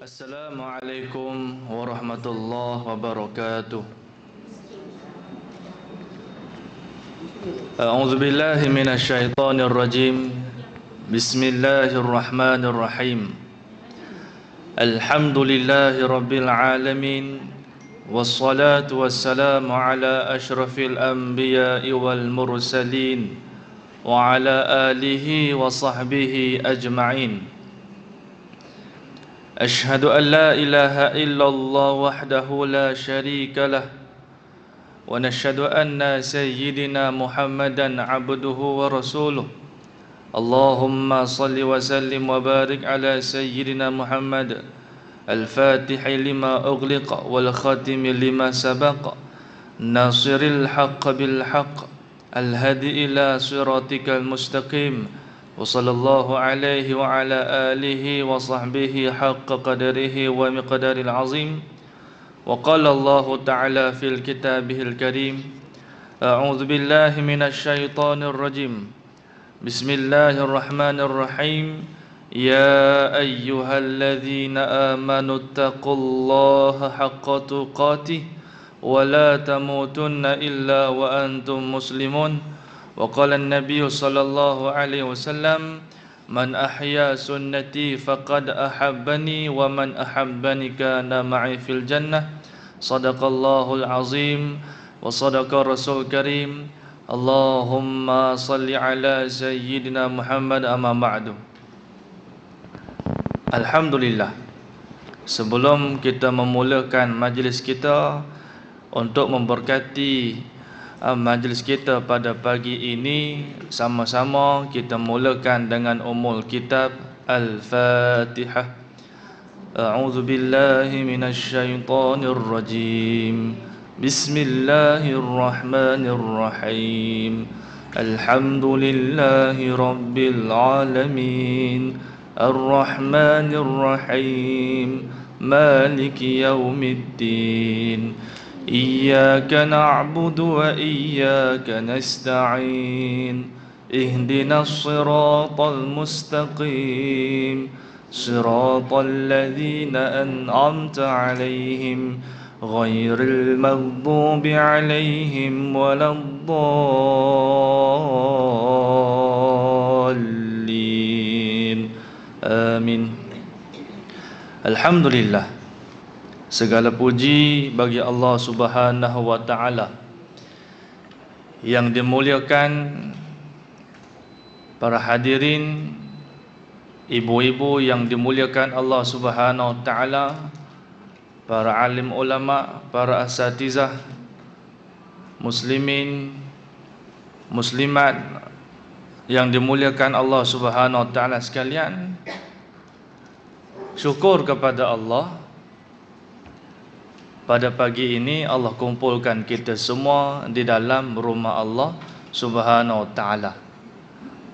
السلام عليكم ورحمة الله وبركاته أعوذ بالله من الشيطان الرجيم بسم الله الرحمن الرحيم الحمد لله رب العالمين والصلاة والسلام على أشرف الأنبياء والمرسلين وعلى آله وصحبه أجمعين أشهد أن لا إله إلا الله وحده لا شريك له ونشهد أن سيدنا محمدا عبده ورسوله اللهم صل وسلم وبارك على سيدنا محمد الفاتح لما أغلق والخاتم لما سبق ناصر الحق بالحق الهدي إلى صراطك المستقيم وصلى الله عليه وعلى آله وصحبه حق قدره ومقدار العظيم وقال الله تعالى في كتابه الكريم أعوذ بالله من الشيطان الرجيم بسم الله الرحمن الرحيم يا أيها الذين آمنوا اتقوا الله حق تقاته ولا تموتن إلا وأنتم مسلمون وقال النبي صلى الله عليه وسلم من أحيا سنتي فقد أحبني ومن أحبني كان معي في الجنة صدق الله العظيم وصدق الرسول الكريم اللهم صل على سيدنا محمد أما بعد الحمد لله Sebelum kita memulakan majlis kita untuk memberkati majlis kita pada pagi ini sama-sama kita mulakan dengan umul kitab Al-Fatihah أعوذ بالله من الشيطان الرجيم بسم الله الرحمن الرحيم الحمد لله رب العالمين الرحمن الرحيم مالك يوم الدين إياك نعبد وإياك نستعين اهدنا الصراط المستقيم صراط الذين أنعمت عليهم غير المغضوب عليهم ولا الضالين آمين الحمد لله Segala puji bagi Allah Subhanahu wa taala yang dimuliakan para hadirin ibu-ibu yang dimuliakan Allah Subhanahu wa taala para alim ulama para asatizah muslimin muslimat yang dimuliakan Allah Subhanahu wa taala sekalian syukur kepada Allah pada pagi ini Allah kumpulkan kita semua di dalam rumah Allah Subhanahu Wa taala.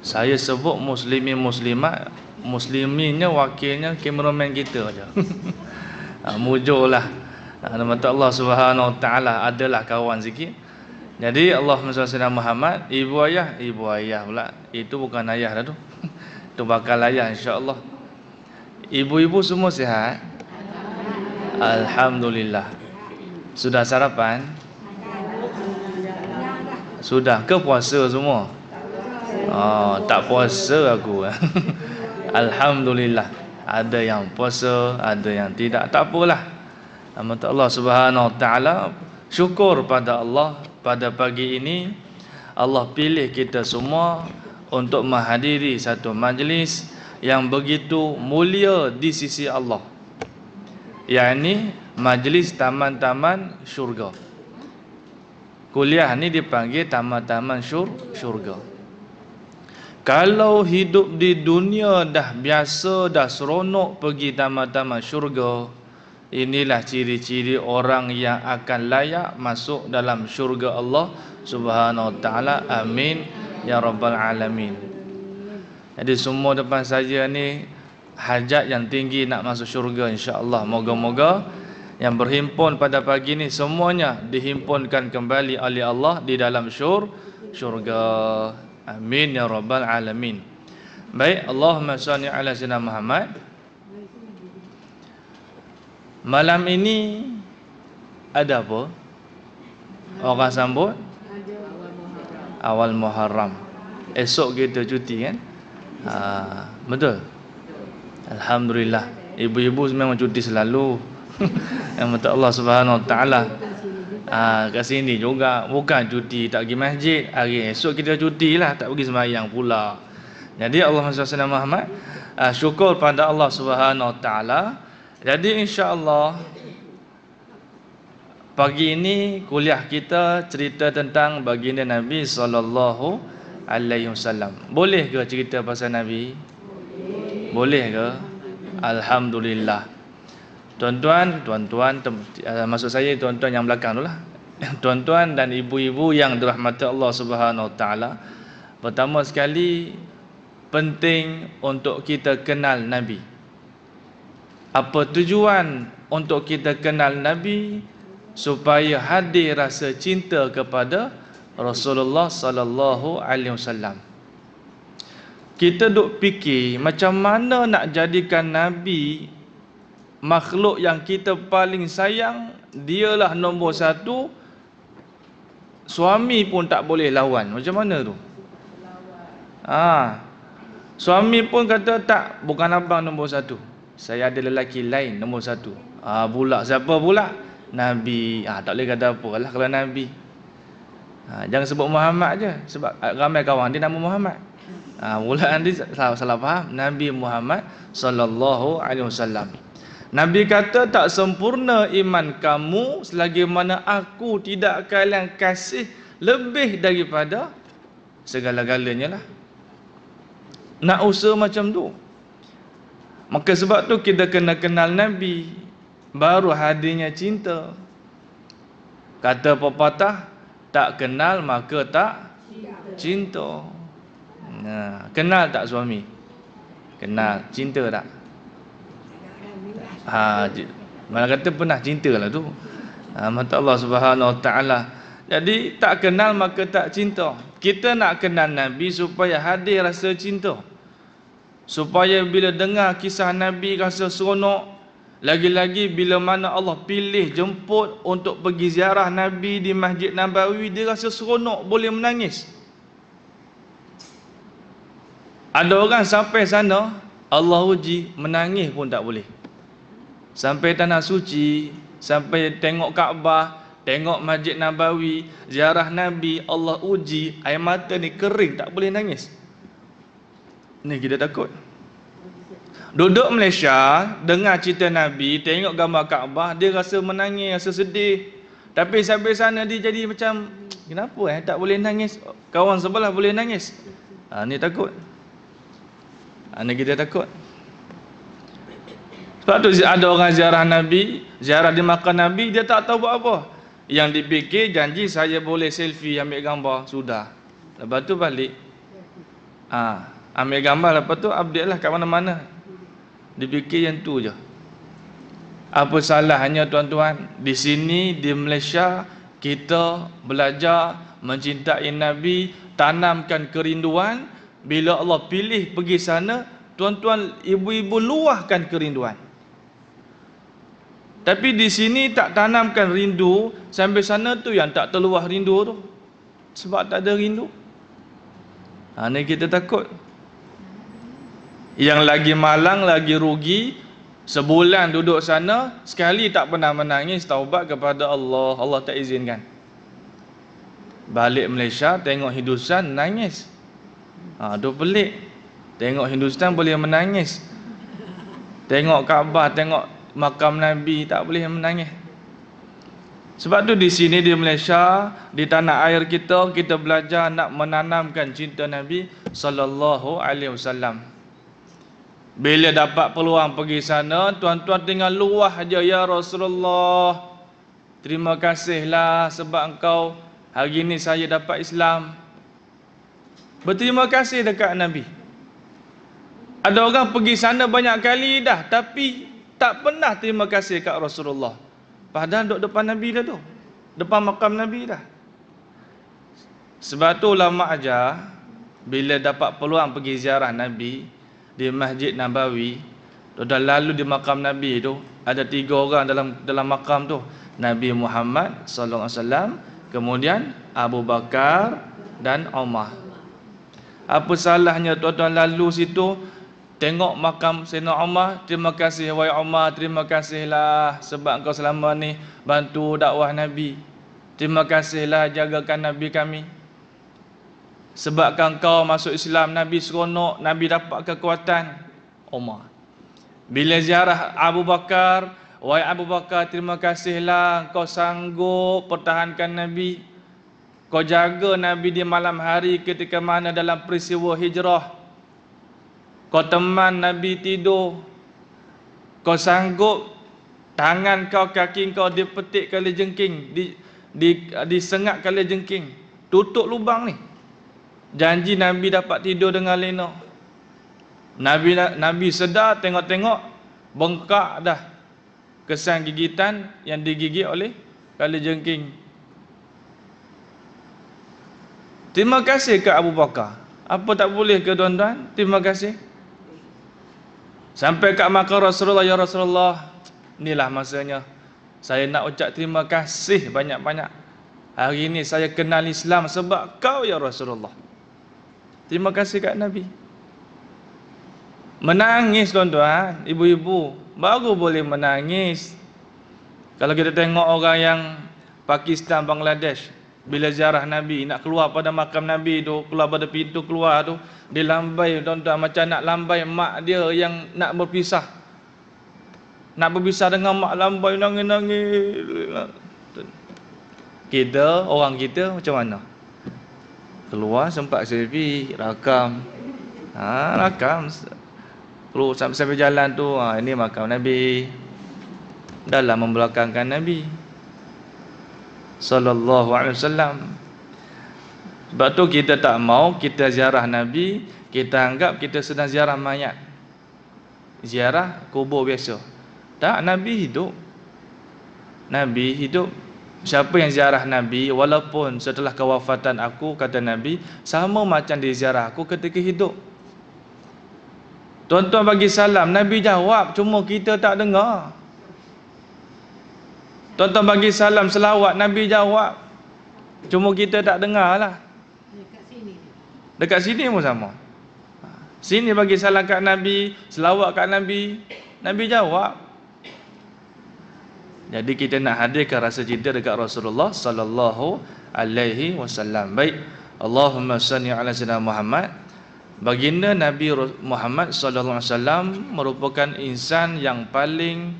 Saya sebut Muslimin muslimat, musliminnya wakilnya kameraman kita aja. Ah mujurlah. Ah, nama Allah Subhanahu Wa taala adalah kawan sikit. Jadi Allah Subhanahu Muhammad, ibu ayah, ibu ayah pula. Itu bukan ayah dah tu. Tu bakal ayah insya-Allah. Ibu-ibu semua sihat. Alhamdulillah. Sudah sarapan? Sudah ke puasa semua? Oh, tak puasa aku. Alhamdulillah. Ada yang puasa, ada yang tidak. Tak apalah. Amat Allah Subhanahu Wa Taala syukur pada Allah pada pagi ini Allah pilih kita semua untuk menghadiri satu majlis yang begitu mulia di sisi Allah yakni majlis taman-taman syurga. Kuliah ni dipanggil taman-taman syur, syurga. Kalau hidup di dunia dah biasa, dah seronok pergi taman-taman syurga, inilah ciri-ciri orang yang akan layak masuk dalam syurga Allah Subhanahu Wa Taala. Amin. Ya Rabbal Alamin. Jadi semua depan saja ni hajat yang tinggi nak masuk syurga insya-Allah. Moga-moga yang berhimpun pada pagi ini semuanya dihimpunkan kembali oleh Allah di dalam syur syurga. Amin ya rabbal alamin. Baik, Allahumma salli ala sayyidina Muhammad. Malam ini ada apa? Orang sambut awal Muharram. Esok kita cuti kan? Ah, betul. Alhamdulillah. Ibu-ibu memang cuti selalu. Yang minta Allah Subhanahu Wa Taala. Ah, kat sini juga bukan cuti tak pergi masjid. Hari esok kita cuti lah, tak pergi sembahyang pula. Jadi Allah SWT Muhammad uh, syukur pada Allah Subhanahu Wa Taala. Jadi insya-Allah pagi ini kuliah kita cerita tentang baginda Nabi sallallahu alaihi wasallam. Boleh ke cerita pasal Nabi? Boleh ke? Alhamdulillah. Tuan-tuan, tuan-tuan, uh, maksud saya tuan-tuan yang belakang tu lah. Tuan-tuan dan ibu-ibu yang dirahmati Allah Subhanahu Wa Taala. Pertama sekali penting untuk kita kenal Nabi. Apa tujuan untuk kita kenal Nabi? Supaya hadir rasa cinta kepada Rasulullah sallallahu alaihi wasallam kita duk fikir macam mana nak jadikan Nabi makhluk yang kita paling sayang dialah nombor satu suami pun tak boleh lawan macam mana tu ha. suami pun kata tak bukan abang nombor satu saya ada lelaki lain nombor satu ha, pula siapa pula Nabi ha, tak boleh kata apa lah kalau Nabi ha, jangan sebut Muhammad je sebab ramai kawan dia nama Muhammad Mula ah, ni salah, salah faham Nabi Muhammad sallallahu alaihi wasallam. Nabi kata tak sempurna iman kamu selagi mana aku tidak kalian kasih lebih daripada segala-galanya lah. Nak usaha macam tu. Maka sebab tu kita kena kenal Nabi baru hadinya cinta. Kata pepatah tak kenal maka tak cinta. cinta. Ha, kenal tak suami? Kenal. Cinta tak? Ha, mana kata pernah cinta lah tu. Ha, mata Allah subhanahu wa ta'ala. Jadi tak kenal maka tak cinta. Kita nak kenal Nabi supaya hadir rasa cinta. Supaya bila dengar kisah Nabi rasa seronok. Lagi-lagi bila mana Allah pilih jemput untuk pergi ziarah Nabi di Masjid Nabawi, dia rasa seronok boleh menangis ada orang sampai sana Allah uji menangis pun tak boleh sampai tanah suci sampai tengok Kaabah tengok Masjid Nabawi ziarah Nabi Allah uji air mata ni kering tak boleh nangis ni kita takut duduk Malaysia dengar cerita Nabi tengok gambar Kaabah dia rasa menangis rasa sedih tapi sampai sana dia jadi macam kenapa eh tak boleh nangis kawan sebelah boleh nangis ha, ni takut Ah, negeri kita takut Sebab tu ada orang ziarah Nabi Ziarah di makam Nabi Dia tak tahu buat apa Yang dipikir janji saya boleh selfie ambil gambar Sudah Lepas tu balik ha, Ambil gambar lepas tu update lah kat mana-mana Dipikir yang tu je apa salahnya tuan-tuan di sini di Malaysia kita belajar mencintai Nabi tanamkan kerinduan bila Allah pilih pergi sana tuan-tuan ibu-ibu luahkan kerinduan tapi di sini tak tanamkan rindu sampai sana tu yang tak terluah rindu tu sebab tak ada rindu ha, ni kita takut yang lagi malang lagi rugi sebulan duduk sana sekali tak pernah menangis taubat kepada Allah Allah tak izinkan balik Malaysia tengok hidusan nangis Ha, duk pelik. Tengok Hindustan boleh menangis. Tengok Kaabah, tengok makam Nabi tak boleh menangis. Sebab tu di sini di Malaysia, di tanah air kita, kita belajar nak menanamkan cinta Nabi sallallahu alaihi wasallam. Bila dapat peluang pergi sana, tuan-tuan tinggal luah aja ya Rasulullah. Terima kasihlah sebab engkau hari ini saya dapat Islam berterima kasih dekat Nabi. Ada orang pergi sana banyak kali dah tapi tak pernah terima kasih kat Rasulullah. Padahal duduk depan Nabi dah tu. Depan makam Nabi dah. Sebab tu lama aja bila dapat peluang pergi ziarah Nabi di Masjid Nabawi, dah lalu di makam Nabi tu, ada tiga orang dalam dalam makam tu. Nabi Muhammad SAW, kemudian Abu Bakar dan Umar apa salahnya tuan-tuan lalu situ tengok makam Sayyidina Umar terima kasih wahai Umar terima kasihlah sebab engkau selama ni bantu dakwah Nabi terima kasihlah jagakan Nabi kami sebab engkau masuk Islam Nabi seronok Nabi dapat kekuatan Umar bila ziarah Abu Bakar Wahai Abu Bakar, terima kasihlah kau sanggup pertahankan Nabi. Kau jaga Nabi di malam hari ketika mana dalam peristiwa hijrah. Kau teman Nabi tidur. Kau sanggup tangan kau, kaki kau dipetik kali jengking. Di, di, disengat kali jengking. Tutup lubang ni. Janji Nabi dapat tidur dengan Lena. Nabi Nabi sedar tengok-tengok bengkak dah kesan gigitan yang digigit oleh kali jengking Terima kasih ke Abu Bakar. Apa tak boleh ke tuan-tuan? Terima kasih. Sampai ke makam Rasulullah ya Rasulullah. Inilah masanya saya nak ucap terima kasih banyak-banyak. Hari ini saya kenal Islam sebab kau ya Rasulullah. Terima kasih kat Nabi. Menangis tuan-tuan, ibu-ibu, baru boleh menangis. Kalau kita tengok orang yang Pakistan, Bangladesh, bila ziarah Nabi nak keluar pada makam Nabi tu keluar pada pintu keluar tu dilambai tuan-tuan macam nak lambai mak dia yang nak berpisah nak berpisah dengan mak lambai nangis-nangis kita orang kita macam mana keluar sempat selfie rakam ha, rakam keluar sampai, sampai jalan tu ha, ini makam Nabi dalam membelakangkan Nabi sallallahu alaihi wasallam. Sebab tu kita tak mau kita ziarah nabi, kita anggap kita sedang ziarah mayat. Ziarah kubur biasa. Tak nabi hidup. Nabi hidup. Siapa yang ziarah nabi walaupun setelah kewafatan aku kata nabi sama macam diziarah aku ketika hidup. Tuan-tuan bagi salam, Nabi jawab cuma kita tak dengar. Tonton bagi salam selawat Nabi jawab. Cuma kita tak dengar lah. Dekat sini. Dekat sini pun sama. Ha. Sini bagi salam kat Nabi, selawat kat Nabi. Nabi jawab. Jadi kita nak hadirkan rasa cinta dekat Rasulullah sallallahu alaihi wasallam. Baik. Allahumma salli ala sayyidina Muhammad. Baginda Nabi Muhammad sallallahu alaihi wasallam merupakan insan yang paling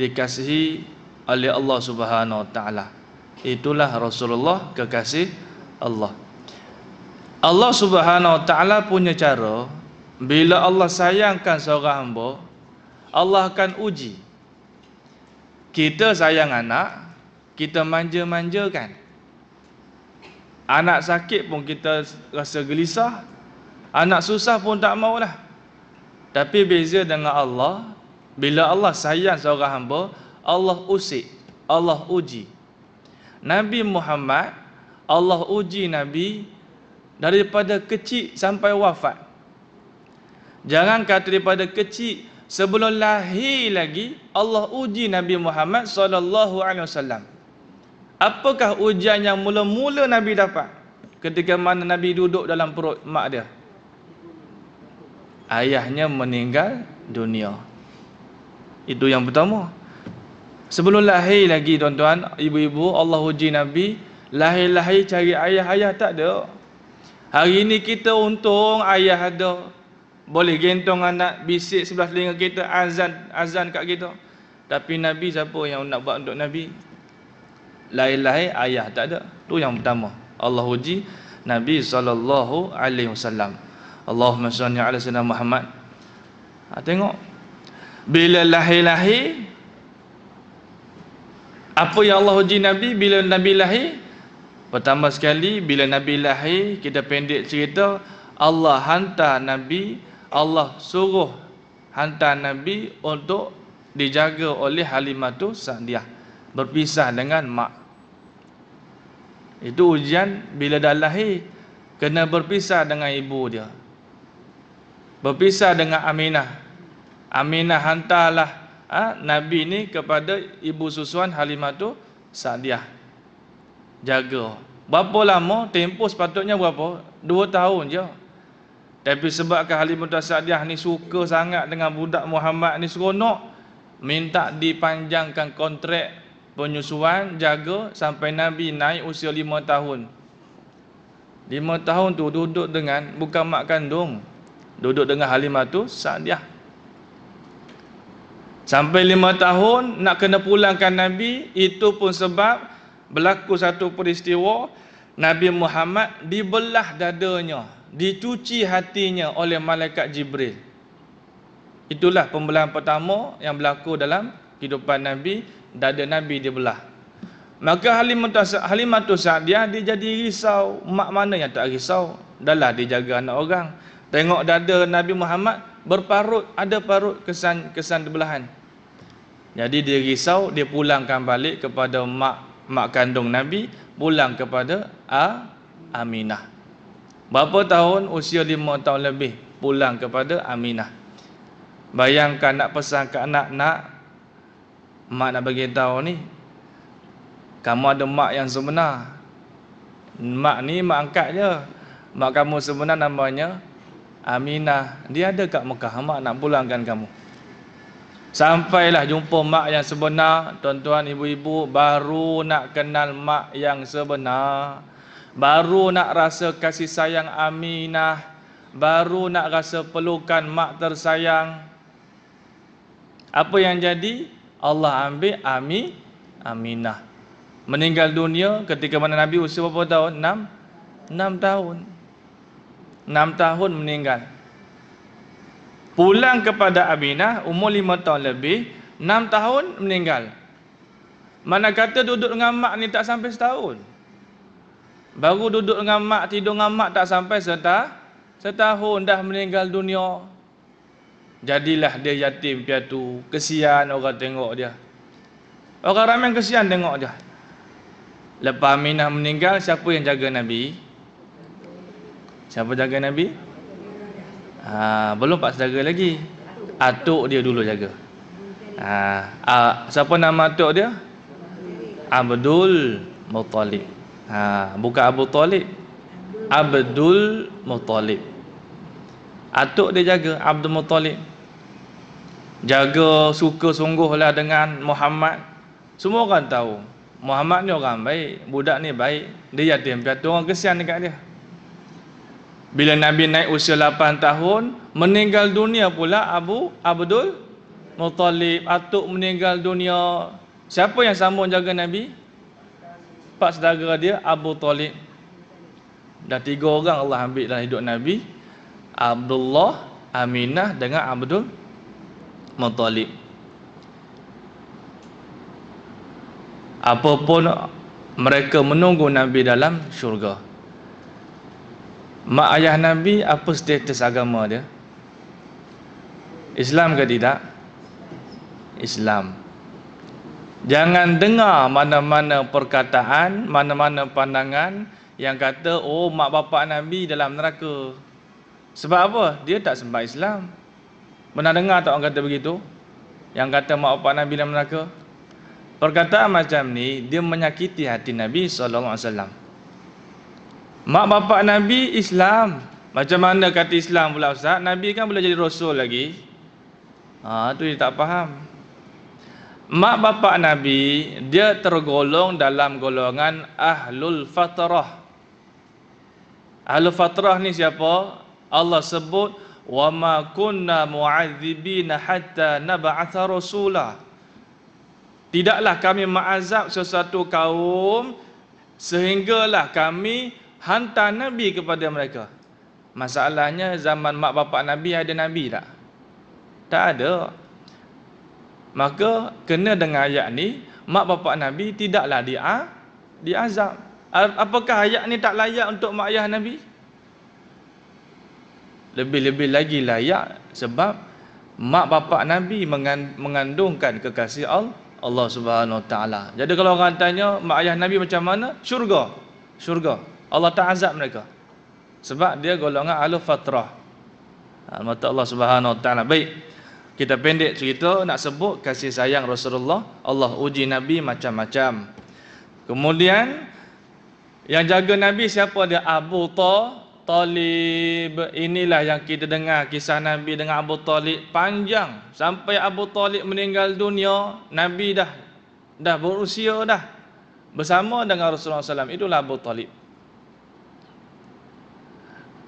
dikasihi oleh Allah Subhanahu Wa Taala. Itulah Rasulullah kekasih Allah. Allah Subhanahu Wa Taala punya cara bila Allah sayangkan seorang hamba, Allah akan uji. Kita sayang anak, kita manja-manjakan. Anak sakit pun kita rasa gelisah. Anak susah pun tak maulah. Tapi beza dengan Allah, bila Allah sayang seorang hamba, Allah usik, Allah uji. Nabi Muhammad Allah uji Nabi daripada kecil sampai wafat. Jangan kata daripada kecil sebelum lahir lagi Allah uji Nabi Muhammad saw. Apakah ujian yang mula-mula Nabi dapat? Ketika mana Nabi duduk dalam perut mak dia. Ayahnya meninggal dunia. Itu yang pertama. Sebelum lahir lagi tuan-tuan, ibu-ibu, Allah uji Nabi, lahir-lahir cari ayah-ayah tak ada. Hari ini kita untung ayah ada. Boleh gentong anak, bisik sebelah telinga kita, azan, azan kat kita. Tapi Nabi siapa yang nak buat untuk Nabi? Lahir-lahir ayah tak ada. Tu yang pertama. Allah uji Nabi sallallahu alaihi wasallam. Allahumma salli ala sayyidina Muhammad. Ha, tengok. Bila lahir-lahir apa yang Allah uji Nabi bila Nabi lahir pertama sekali bila Nabi lahir kita pendek cerita Allah hantar Nabi Allah suruh hantar Nabi untuk dijaga oleh Halimatu Sa'diyah berpisah dengan mak itu ujian bila dah lahir kena berpisah dengan ibu dia berpisah dengan Aminah Aminah hantarlah ha, Nabi ni kepada ibu susuan Halimah tu Sa'diah jaga berapa lama tempoh sepatutnya berapa dua tahun je tapi sebabkan Halimah tu Sa'diah ni suka sangat dengan budak Muhammad ni seronok minta dipanjangkan kontrak penyusuan jaga sampai Nabi naik usia lima tahun lima tahun tu duduk dengan bukan mak kandung duduk dengan Halimah tu Sa'diah Sampai lima tahun nak kena pulangkan Nabi Itu pun sebab berlaku satu peristiwa Nabi Muhammad dibelah dadanya Dicuci hatinya oleh Malaikat Jibril Itulah pembelahan pertama yang berlaku dalam kehidupan Nabi Dada Nabi dibelah Maka Halimatul Sa'diyah dia jadi risau Mak mana yang tak risau Dahlah dia jaga anak orang Tengok dada Nabi Muhammad berparut ada parut kesan kesan belahan jadi dia risau dia pulangkan balik kepada mak mak kandung nabi pulang kepada A, Aminah berapa tahun usia lima tahun lebih pulang kepada Aminah bayangkan nak pesan ke anak nak mak nak bagi tahu ni kamu ada mak yang sebenar mak ni mak angkat je mak kamu sebenar namanya Aminah dia ada kat Mekah mak nak pulangkan kamu sampailah jumpa mak yang sebenar tuan-tuan ibu-ibu baru nak kenal mak yang sebenar baru nak rasa kasih sayang Aminah baru nak rasa pelukan mak tersayang apa yang jadi Allah ambil Ami Aminah meninggal dunia ketika mana Nabi usia berapa tahun 6 6 tahun enam tahun meninggal. Pulang kepada Aminah, umur lima tahun lebih, enam tahun meninggal. Mana kata duduk dengan mak ni tak sampai setahun. Baru duduk dengan mak, tidur dengan mak tak sampai setah setahun dah meninggal dunia. Jadilah dia yatim piatu. Kesian orang tengok dia. Orang ramai kesian tengok dia. Lepas Aminah meninggal, siapa yang jaga Nabi? Nabi. Siapa jaga Nabi? Ha, belum pak saudara lagi. Atuk dia dulu jaga. Ha, uh, siapa nama atuk dia? Abdul Muttalib. Ha, bukan Abu Talib. Abdul Muttalib. Atuk dia jaga Abdul Muttalib. Jaga suka lah dengan Muhammad. Semua orang tahu. Muhammad ni orang baik. Budak ni baik. Dia yatim piatu. Orang kesian dekat dia. Bila Nabi naik usia 8 tahun, meninggal dunia pula Abu Abdul Muttalib. Atuk meninggal dunia. Siapa yang sambung jaga Nabi? Pak saudara dia Abu Talib. Dan tiga orang Allah ambil dalam hidup Nabi. Abdullah, Aminah dengan Abdul Muttalib. Apapun mereka menunggu Nabi dalam syurga mak ayah Nabi apa status agama dia? Islam ke tidak? Islam. Jangan dengar mana-mana perkataan, mana-mana pandangan yang kata oh mak bapak Nabi dalam neraka. Sebab apa? Dia tak sembah Islam. mana dengar tak orang kata begitu? Yang kata mak bapak Nabi dalam neraka? Perkataan macam ni dia menyakiti hati Nabi sallallahu alaihi wasallam. Mak bapak Nabi Islam. Macam mana kata Islam pula Ustaz? Nabi kan boleh jadi Rasul lagi. Ha, tu dia tak faham. Mak bapak Nabi, dia tergolong dalam golongan Ahlul Fatrah. Ahlul Fatrah ni siapa? Allah sebut, وَمَا كُنَّا مُعَذِّبِينَ حَتَّى نَبَعَثَ رَسُولًا Tidaklah kami mengazab sesuatu kaum, sehinggalah kami hantar Nabi kepada mereka. Masalahnya zaman mak bapak Nabi ada Nabi tak? Tak ada. Maka kena dengan ayat ni, mak bapak Nabi tidaklah dia diazab. Apakah ayat ni tak layak untuk mak ayah Nabi? Lebih-lebih lagi layak sebab mak bapak Nabi mengandungkan kekasih Allah. Allah Subhanahu Wa Taala. Jadi kalau orang tanya mak ayah Nabi macam mana? Syurga. Syurga. Allah tak azab mereka sebab dia golongan ahlu fatrah ha, mata Allah subhanahu wa ta'ala baik kita pendek cerita nak sebut kasih sayang Rasulullah Allah uji Nabi macam-macam kemudian yang jaga Nabi siapa dia Abu Ta Talib inilah yang kita dengar kisah Nabi dengan Abu Talib panjang sampai Abu Talib meninggal dunia Nabi dah dah berusia dah bersama dengan Rasulullah SAW itulah Abu Talib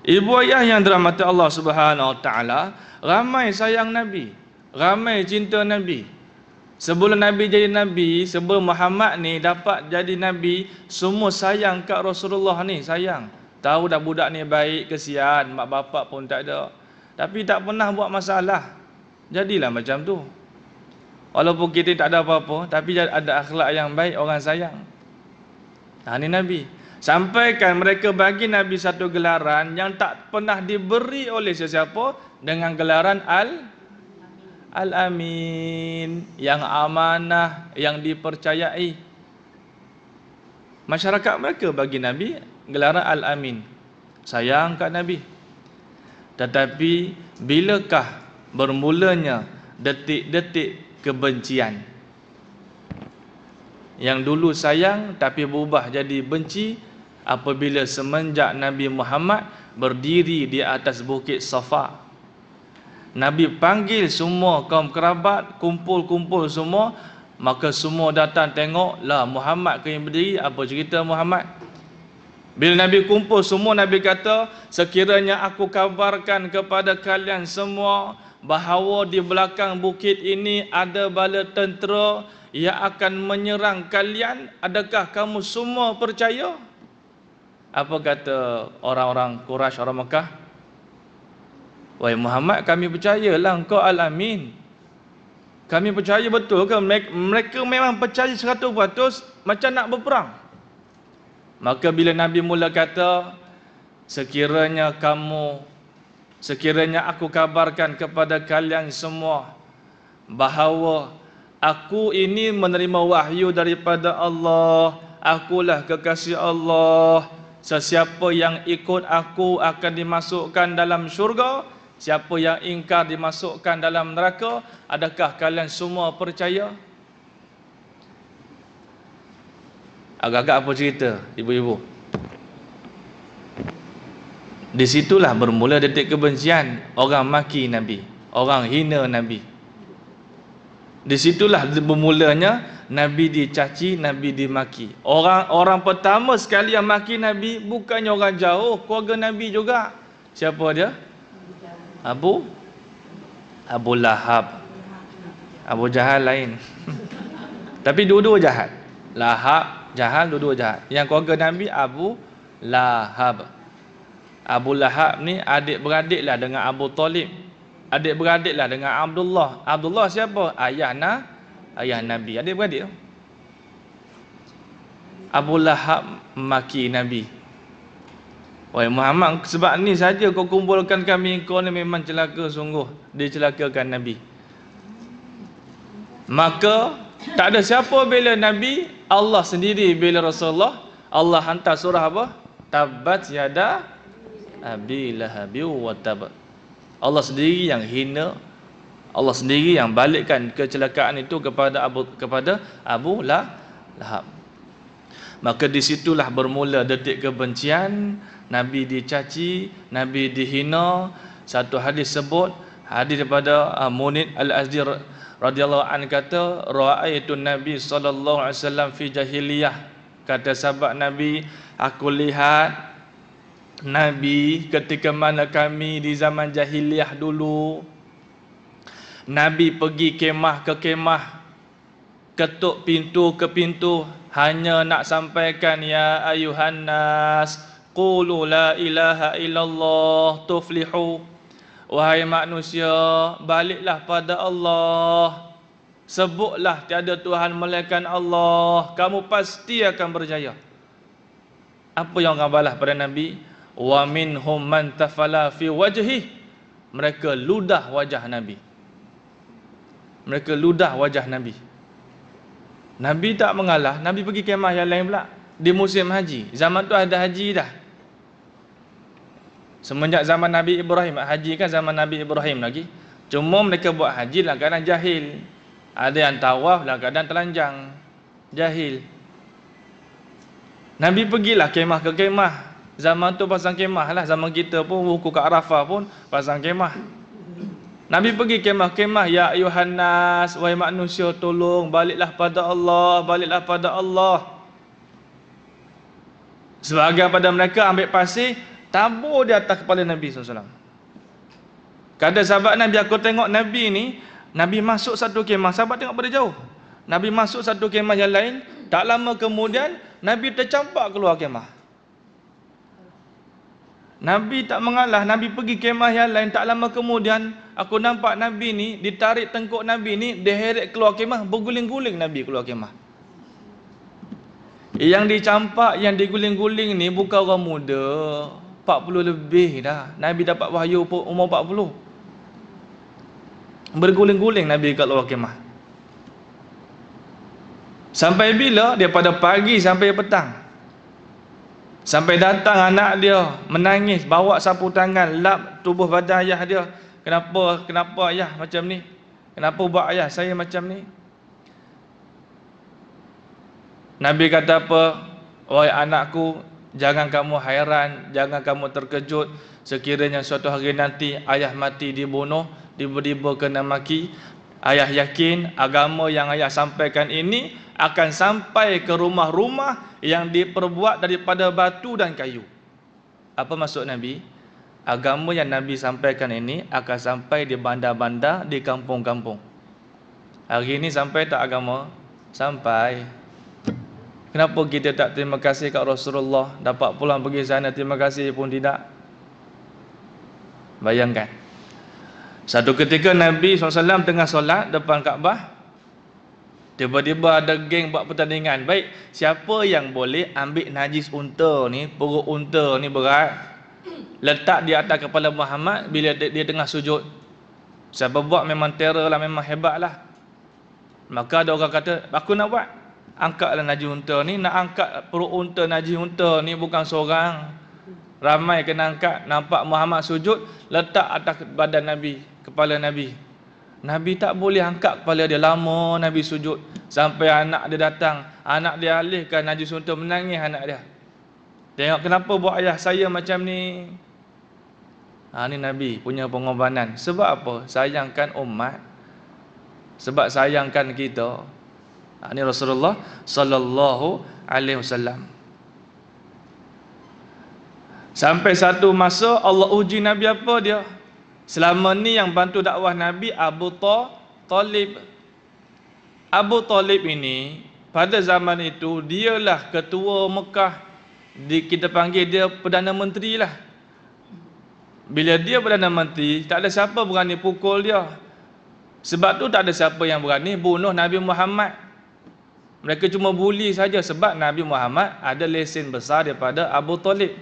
ibu ayah yang dirahmati Allah Subhanahu Wa Taala ramai sayang Nabi, ramai cinta Nabi. Sebelum Nabi jadi Nabi, sebelum Muhammad ni dapat jadi Nabi, semua sayang kat Rasulullah ni, sayang. Tahu dah budak ni baik, kesian, mak bapak pun tak ada. Tapi tak pernah buat masalah. Jadilah macam tu. Walaupun kita tak ada apa-apa, tapi ada akhlak yang baik, orang sayang. Nah, ni Nabi. Sampaikan mereka bagi Nabi satu gelaran yang tak pernah diberi oleh sesiapa dengan gelaran Al Al Amin yang amanah yang dipercayai. Masyarakat mereka bagi Nabi gelaran Al Amin. Sayang kat Nabi. Tetapi bilakah bermulanya detik-detik kebencian? Yang dulu sayang tapi berubah jadi benci, apabila semenjak Nabi Muhammad berdiri di atas bukit Safa Nabi panggil semua kaum kerabat kumpul-kumpul semua maka semua datang tengok lah Muhammad kau yang berdiri apa cerita Muhammad bila Nabi kumpul semua Nabi kata sekiranya aku kabarkan kepada kalian semua bahawa di belakang bukit ini ada bala tentera yang akan menyerang kalian adakah kamu semua percaya apa kata orang-orang Quraisy orang Mekah? Wahai Muhammad, kami percayalah engkau alamin. Kami percaya betul ke mereka memang percaya 100% macam nak berperang. Maka bila Nabi mula kata, sekiranya kamu sekiranya aku kabarkan kepada kalian semua bahawa aku ini menerima wahyu daripada Allah, akulah kekasih Allah. Sesiapa yang ikut aku akan dimasukkan dalam syurga Siapa yang ingkar dimasukkan dalam neraka Adakah kalian semua percaya? Agak-agak apa cerita ibu-ibu? Di situlah bermula detik kebencian Orang maki Nabi Orang hina Nabi di situlah bermulanya Nabi dicaci, Nabi dimaki. Orang orang pertama sekali yang maki Nabi bukannya orang jauh, keluarga Nabi juga. Siapa dia? Abu Abu Lahab. Abu Jahal lain. Tapi dua-dua jahat. Lahab, Jahal dua-dua jahat. Yang keluarga Nabi Abu Lahab. Abu Lahab ni adik-beradiklah dengan Abu Talib adik-beradik lah dengan Abdullah. Abdullah siapa? Ayah na, ayah Nabi. Adik-beradik tu. Abu Lahab maki Nabi. Wahai Muhammad, sebab ni saja kau kumpulkan kami, kau ni memang celaka sungguh. Dia celakakan Nabi. Maka, tak ada siapa bela Nabi, Allah sendiri bela Rasulullah. Allah hantar surah apa? Tabat yada abi lahabi wa tabat. Allah sendiri yang hina Allah sendiri yang balikkan kecelakaan itu kepada Abu kepada Abu lah-, Lahab. Maka disitulah bermula detik kebencian, Nabi dicaci, Nabi dihina. Satu hadis sebut, hadis daripada uh, Munid Al-Azdi radhiyallahu an kata, ra'aitu Nabi sallallahu alaihi wasallam fi jahiliyah. Kata sahabat Nabi, aku lihat Nabi ketika mana kami di zaman jahiliah dulu Nabi pergi kemah ke kemah ketuk pintu ke pintu hanya nak sampaikan ya ayuhan nas qulu la ilaha illallah tuflihu wahai manusia baliklah pada Allah sebutlah tiada tuhan melainkan Allah kamu pasti akan berjaya apa yang orang balas pada nabi wa minhum man tafala fi wajhi mereka ludah wajah nabi mereka ludah wajah nabi nabi tak mengalah nabi pergi kemah yang lain pula di musim haji zaman tu ada haji dah semenjak zaman nabi ibrahim haji kan zaman nabi ibrahim lagi cuma mereka buat haji lah kerana jahil ada yang tawaf dalam keadaan telanjang jahil Nabi pergilah kemah ke kemah Zaman tu pasang kemah lah Zaman kita pun wuku kat Arafah pun Pasang kemah Nabi pergi kemah-kemah Ya Yohannas Wai manusia tolong Baliklah pada Allah Baliklah pada Allah Sebagai pada mereka ambil pasir Tabur di atas kepala Nabi SAW Kata sahabat Nabi Aku tengok Nabi ni Nabi masuk satu kemah Sahabat tengok pada jauh Nabi masuk satu kemah yang lain Tak lama kemudian Nabi tercampak keluar kemah Nabi tak mengalah, Nabi pergi kemah yang lain tak lama kemudian aku nampak Nabi ni ditarik tengkuk Nabi ni diheret keluar kemah, berguling-guling Nabi keluar kemah. Yang dicampak, yang diguling-guling ni bukan orang muda, 40 lebih dah. Nabi dapat wahyu umur 40. Berguling-guling Nabi kat luar kemah. Sampai bila? Daripada pagi sampai petang. Sampai datang anak dia menangis bawa sapu tangan lap tubuh badan ayah dia. Kenapa kenapa ayah macam ni? Kenapa buat ayah saya macam ni? Nabi kata apa? Wahai anakku, jangan kamu hairan, jangan kamu terkejut sekiranya suatu hari nanti ayah mati dibunuh, tiba-tiba kena maki. Ayah yakin agama yang ayah sampaikan ini akan sampai ke rumah-rumah yang diperbuat daripada batu dan kayu. Apa maksud Nabi? Agama yang Nabi sampaikan ini akan sampai di bandar-bandar, di kampung-kampung. Hari ini sampai tak agama? Sampai. Kenapa kita tak terima kasih kat Rasulullah? Dapat pulang pergi sana terima kasih pun tidak. Bayangkan. Satu ketika Nabi SAW tengah solat depan Kaabah, Tiba-tiba ada geng buat pertandingan. Baik, siapa yang boleh ambil najis unta ni, perut unta ni berat, letak di atas kepala Muhammad bila dia tengah sujud. Siapa buat memang terror lah, memang hebat lah. Maka ada orang kata, aku nak buat. Angkatlah najis unta ni, nak angkat perut unta, najis unta ni bukan seorang. Ramai kena angkat, nampak Muhammad sujud, letak atas badan Nabi, kepala Nabi. Nabi tak boleh angkat kepala dia lama Nabi sujud sampai anak dia datang anak dia alihkan najis unta menangis anak dia tengok kenapa buat ayah saya macam ni ha, ni Nabi punya pengorbanan sebab apa sayangkan umat sebab sayangkan kita ha, ni Rasulullah sallallahu alaihi wasallam sampai satu masa Allah uji Nabi apa dia Selama ni yang bantu dakwah Nabi Abu Talib. Abu Talib ini pada zaman itu dialah ketua Mekah. Di, kita panggil dia Perdana Menteri lah. Bila dia Perdana Menteri, tak ada siapa berani pukul dia. Sebab tu tak ada siapa yang berani bunuh Nabi Muhammad. Mereka cuma bully saja sebab Nabi Muhammad ada lesen besar daripada Abu Talib.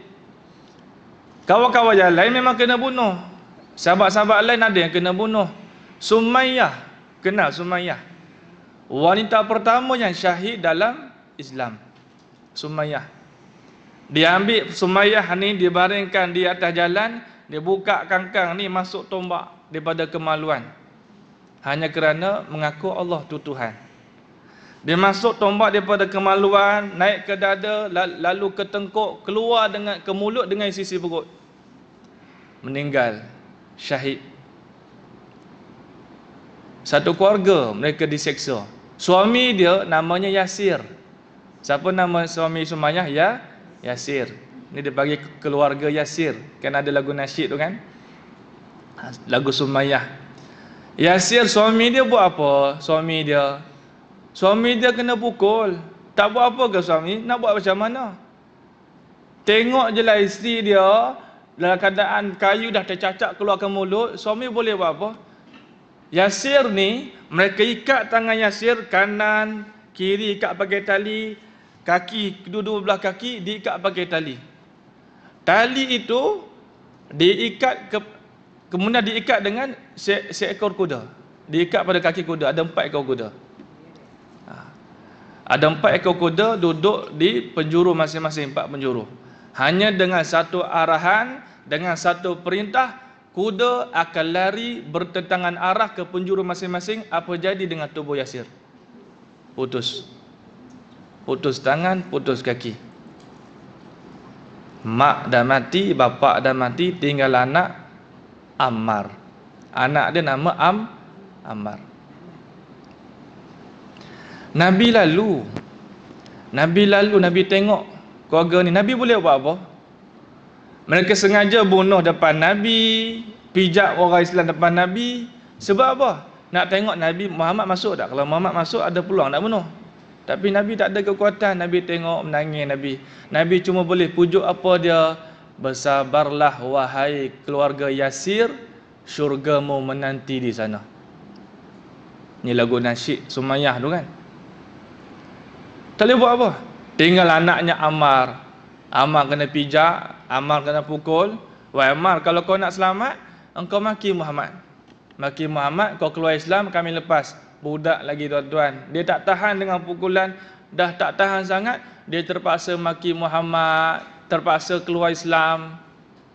Kawan-kawan yang lain memang kena bunuh. Sahabat-sahabat lain ada yang kena bunuh. Sumayyah, kenal Sumayyah. Wanita pertama yang syahid dalam Islam. Sumayyah. Dia ambil Sumayyah ni dibaringkan di atas jalan, dia buka kangkang ni masuk tombak daripada kemaluan. Hanya kerana mengaku Allah tu Tuhan. Dia masuk tombak daripada kemaluan, naik ke dada, lalu ke tengkuk, keluar dengan ke mulut dengan sisi perut. Meninggal syahid satu keluarga mereka diseksa suami dia namanya Yasir siapa nama suami Sumayyah ya Yasir ini dia bagi keluarga Yasir kan ada lagu nasyid tu kan ha, lagu Sumayyah Yasir suami dia buat apa suami dia suami dia kena pukul tak buat apa ke suami nak buat macam mana tengok je lah isteri dia dalam keadaan kayu dah tercacak keluarkan mulut, suami boleh buat apa? Yasir ni, mereka ikat tangan Yasir kanan, kiri ikat pakai tali, kaki, kedua-dua belah kaki diikat pakai tali. Tali itu diikat ke, kemudian diikat dengan se seekor kuda. Diikat pada kaki kuda, ada empat ekor kuda. Ha. Ada empat ekor kuda duduk di penjuru masing-masing, empat penjuru. Hanya dengan satu arahan, dengan satu perintah, kuda akan lari bertentangan arah ke penjuru masing-masing. Apa jadi dengan tubuh Yasir? Putus. Putus tangan, putus kaki. Mak dah mati, bapak dah mati, tinggal anak Ammar. Anak dia nama Am Ammar. Nabi lalu Nabi lalu Nabi tengok keluarga ni Nabi boleh buat apa? Mereka sengaja bunuh depan Nabi, pijak orang Islam depan Nabi. Sebab apa? Nak tengok Nabi Muhammad masuk tak? Kalau Muhammad masuk ada peluang nak bunuh. Tapi Nabi tak ada kekuatan. Nabi tengok menangis Nabi. Nabi cuma boleh pujuk apa dia? Bersabarlah wahai keluarga Yasir, syurga syurgamu menanti di sana. Ini lagu nasyid Sumayyah tu kan? Tak boleh buat apa? Tinggal anaknya Ammar, Ammar kena pijak, Ammar kena pukul. Wah Amar, kalau kau nak selamat, engkau maki Muhammad. Maki Muhammad, kau keluar Islam, kami lepas. Budak lagi tuan-tuan. Dia tak tahan dengan pukulan, dah tak tahan sangat, dia terpaksa maki Muhammad, terpaksa keluar Islam.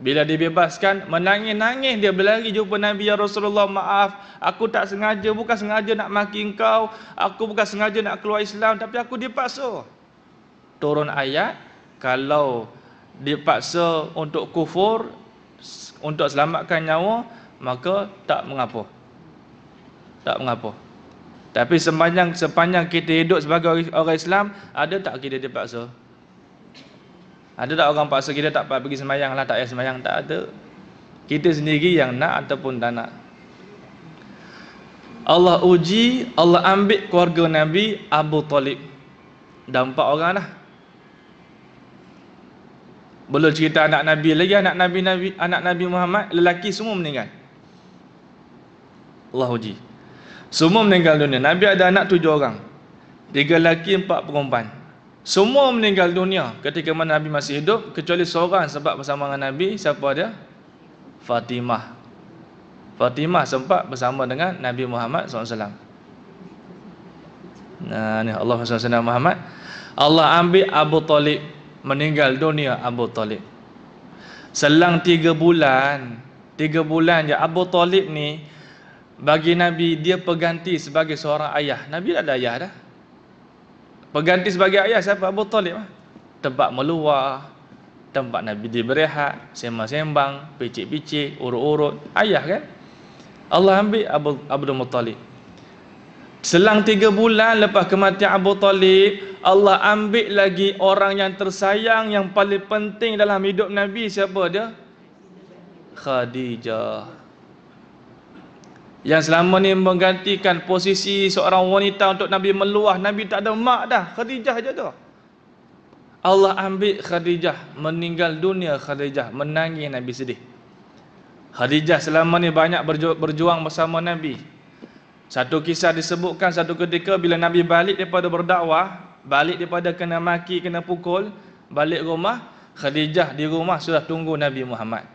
Bila dibebaskan, menangis-nangis dia berlari jumpa Nabi Ya Rasulullah, maaf. Aku tak sengaja, bukan sengaja nak maki engkau. Aku bukan sengaja nak keluar Islam, tapi aku dipaksa turun ayat kalau dipaksa untuk kufur untuk selamatkan nyawa maka tak mengapa tak mengapa tapi sepanjang sepanjang kita hidup sebagai orang Islam ada tak kita dipaksa ada tak orang paksa kita tak pergi semayang lah, tak payah semayang, tak ada. Kita sendiri yang nak ataupun tak nak. Allah uji, Allah ambil keluarga Nabi Abu Talib. Dan empat orang lah. Belum cerita anak Nabi lagi anak Nabi Nabi anak Nabi Muhammad lelaki semua meninggal. Allah ji. Semua meninggal dunia. Nabi ada anak tujuh orang. Tiga lelaki, empat perempuan. Semua meninggal dunia ketika mana Nabi masih hidup kecuali seorang sebab bersama dengan Nabi siapa dia? Fatimah. Fatimah sempat bersama dengan Nabi Muhammad SAW. Nah, ni Allah SAW Muhammad. Allah ambil Abu Talib meninggal dunia Abu Talib selang tiga bulan tiga bulan je Abu Talib ni bagi Nabi dia peganti sebagai seorang ayah Nabi tak ada ayah dah peganti sebagai ayah siapa Abu Talib lah. tempat meluah tempat Nabi dia berehat sembang-sembang picik-picik urut-urut ayah kan Allah ambil Abu Abdul Muttalib selang tiga bulan lepas kematian Abu Talib Allah ambil lagi orang yang tersayang yang paling penting dalam hidup Nabi siapa dia? Khadijah. Yang selama ni menggantikan posisi seorang wanita untuk Nabi meluah, Nabi tak ada mak dah, Khadijah aja tu. Allah ambil Khadijah, meninggal dunia Khadijah, menangis Nabi sedih. Khadijah selama ni banyak berju- berjuang bersama Nabi. Satu kisah disebutkan satu ketika bila Nabi balik daripada berdakwah, balik daripada kena maki kena pukul balik rumah Khadijah di rumah sudah tunggu Nabi Muhammad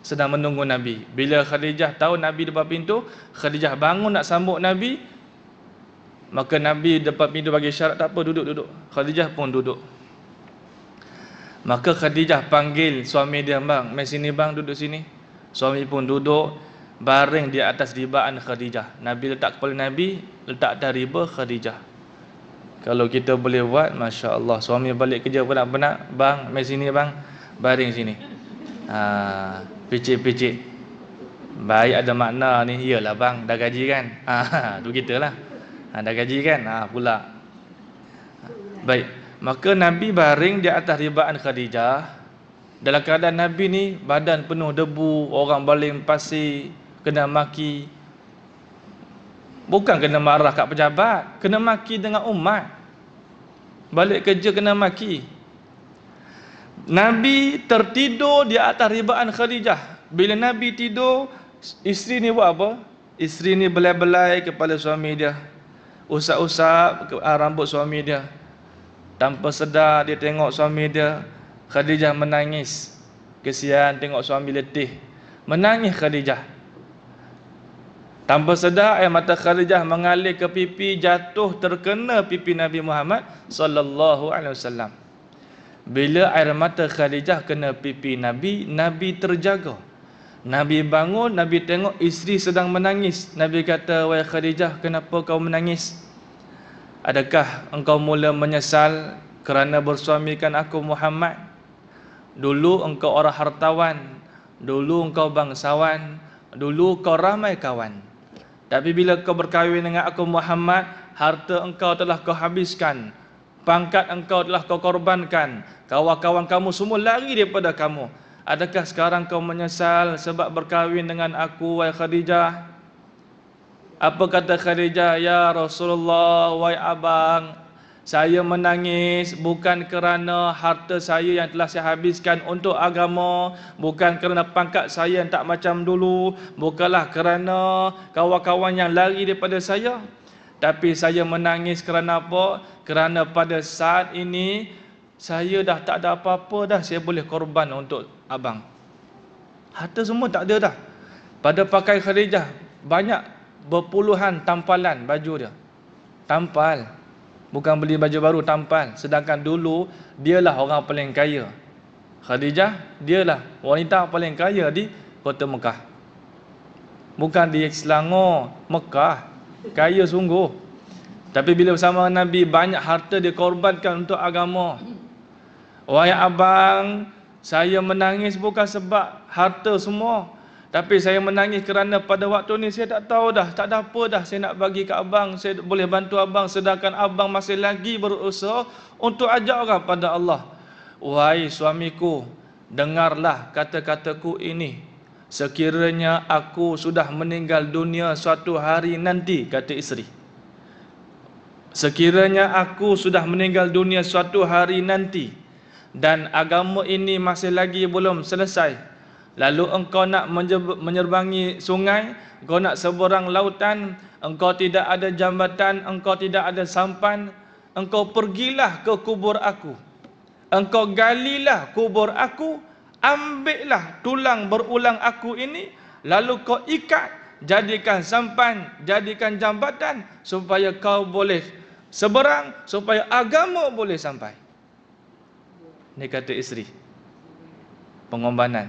sedang menunggu Nabi bila Khadijah tahu Nabi depan pintu Khadijah bangun nak sambut Nabi maka Nabi depan pintu bagi syarat tak apa duduk-duduk Khadijah pun duduk maka Khadijah panggil suami dia bang mai sini bang duduk sini suami pun duduk baring di atas ribaan Khadijah Nabi letak kepala Nabi letak atas riba Khadijah kalau kita boleh buat, Masya Allah. Suami balik kerja pun nak penat. Bang, mari sini bang. Baring sini. Ha, picit-picit. Baik ada makna ni. iyalah bang, dah gaji kan? Ha, tu kita lah. Ha, dah gaji kan? Ha, pula. Baik. Maka Nabi baring di atas ribaan Khadijah. Dalam keadaan Nabi ni, badan penuh debu. Orang baling pasir. Kena maki. Bukan kena marah kat pejabat, kena maki dengan umat. Balik kerja kena maki. Nabi tertidur di atas ribaan Khadijah. Bila Nabi tidur, isteri ni buat apa? Isteri ni belai-belai kepala suami dia. Usap-usap ah, rambut suami dia. Tanpa sedar dia tengok suami dia. Khadijah menangis. Kesian tengok suami letih. Menangis Khadijah. Tanpa sedar air mata Khadijah mengalir ke pipi jatuh terkena pipi Nabi Muhammad sallallahu alaihi wasallam. Bila air mata Khadijah kena pipi Nabi, Nabi terjaga. Nabi bangun, Nabi tengok isteri sedang menangis. Nabi kata, "Wahai Khadijah, kenapa kau menangis? Adakah engkau mula menyesal kerana bersuamikan aku Muhammad? Dulu engkau orang hartawan, dulu engkau bangsawan, dulu kau ramai kawan." Tapi bila kau berkahwin dengan aku Muhammad, harta engkau telah kau habiskan. Pangkat engkau telah kau korbankan. Kawan-kawan kamu semua lari daripada kamu. Adakah sekarang kau menyesal sebab berkahwin dengan aku, wahai Khadijah? Apa kata Khadijah? Ya Rasulullah, wahai abang, saya menangis bukan kerana harta saya yang telah saya habiskan untuk agama, bukan kerana pangkat saya yang tak macam dulu, bukanlah kerana kawan-kawan yang lari daripada saya. Tapi saya menangis kerana apa? Kerana pada saat ini saya dah tak ada apa-apa dah saya boleh korban untuk abang. Harta semua tak ada dah. Pada pakai Khadijah banyak berpuluhan tampalan baju dia. Tampal bukan beli baju baru tampan sedangkan dulu dialah orang paling kaya Khadijah dialah wanita paling kaya di kota Mekah bukan di Selangor Mekah kaya sungguh tapi bila bersama Nabi banyak harta dia korbankan untuk agama wahai abang saya menangis bukan sebab harta semua tapi saya menangis kerana pada waktu ni saya tak tahu dah, tak ada apa dah saya nak bagi ke abang, saya boleh bantu abang sedangkan abang masih lagi berusaha untuk ajak orang pada Allah. Wahai suamiku, dengarlah kata-kataku ini. Sekiranya aku sudah meninggal dunia suatu hari nanti, kata isteri. Sekiranya aku sudah meninggal dunia suatu hari nanti dan agama ini masih lagi belum selesai, lalu engkau nak menyerbangi sungai engkau nak seberang lautan engkau tidak ada jambatan engkau tidak ada sampan engkau pergilah ke kubur aku engkau galilah kubur aku ambillah tulang berulang aku ini lalu kau ikat jadikan sampan jadikan jambatan supaya kau boleh seberang supaya agama boleh sampai ini kata isteri pengombanan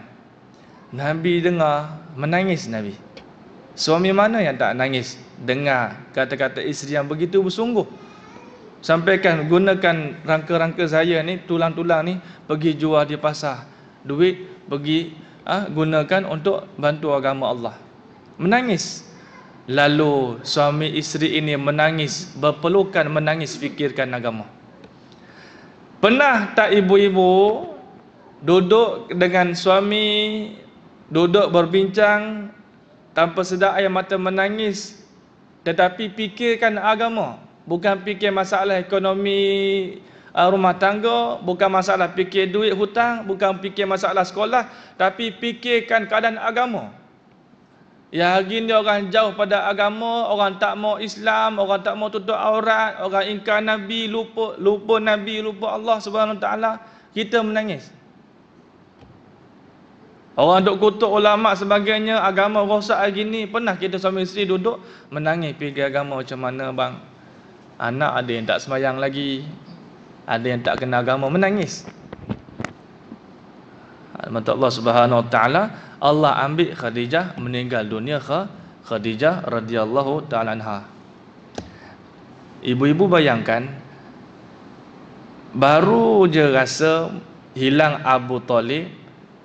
Nabi dengar menangis Nabi. Suami mana yang tak nangis dengar kata-kata isteri yang begitu bersungguh. Sampaikan gunakan rangka-rangka saya ni tulang-tulang ni pergi jual di pasar. Duit pergi ah ha, gunakan untuk bantu agama Allah. Menangis. Lalu suami isteri ini menangis berpelukan menangis fikirkan agama. Pernah tak ibu-ibu duduk dengan suami duduk berbincang tanpa sedar air mata menangis tetapi fikirkan agama bukan fikir masalah ekonomi eh, rumah tangga bukan masalah fikir duit hutang bukan fikir masalah sekolah tapi fikirkan keadaan agama Ya hari ini orang jauh pada agama, orang tak mau Islam, orang tak mau tutup aurat, orang ingkar Nabi, lupa lupa Nabi, lupa Allah Subhanahu Taala. Kita menangis. Orang duk kutuk ulama sebagainya, agama rosak hari ni. Pernah kita suami isteri duduk menangis pilih agama macam mana bang? Anak ada yang tak semayang lagi. Ada yang tak kena agama menangis. Rahmat Allah Subhanahu Wa Taala, Allah ambil Khadijah meninggal dunia Khadijah radhiyallahu taala anha. Ibu-ibu bayangkan baru je rasa hilang Abu Talib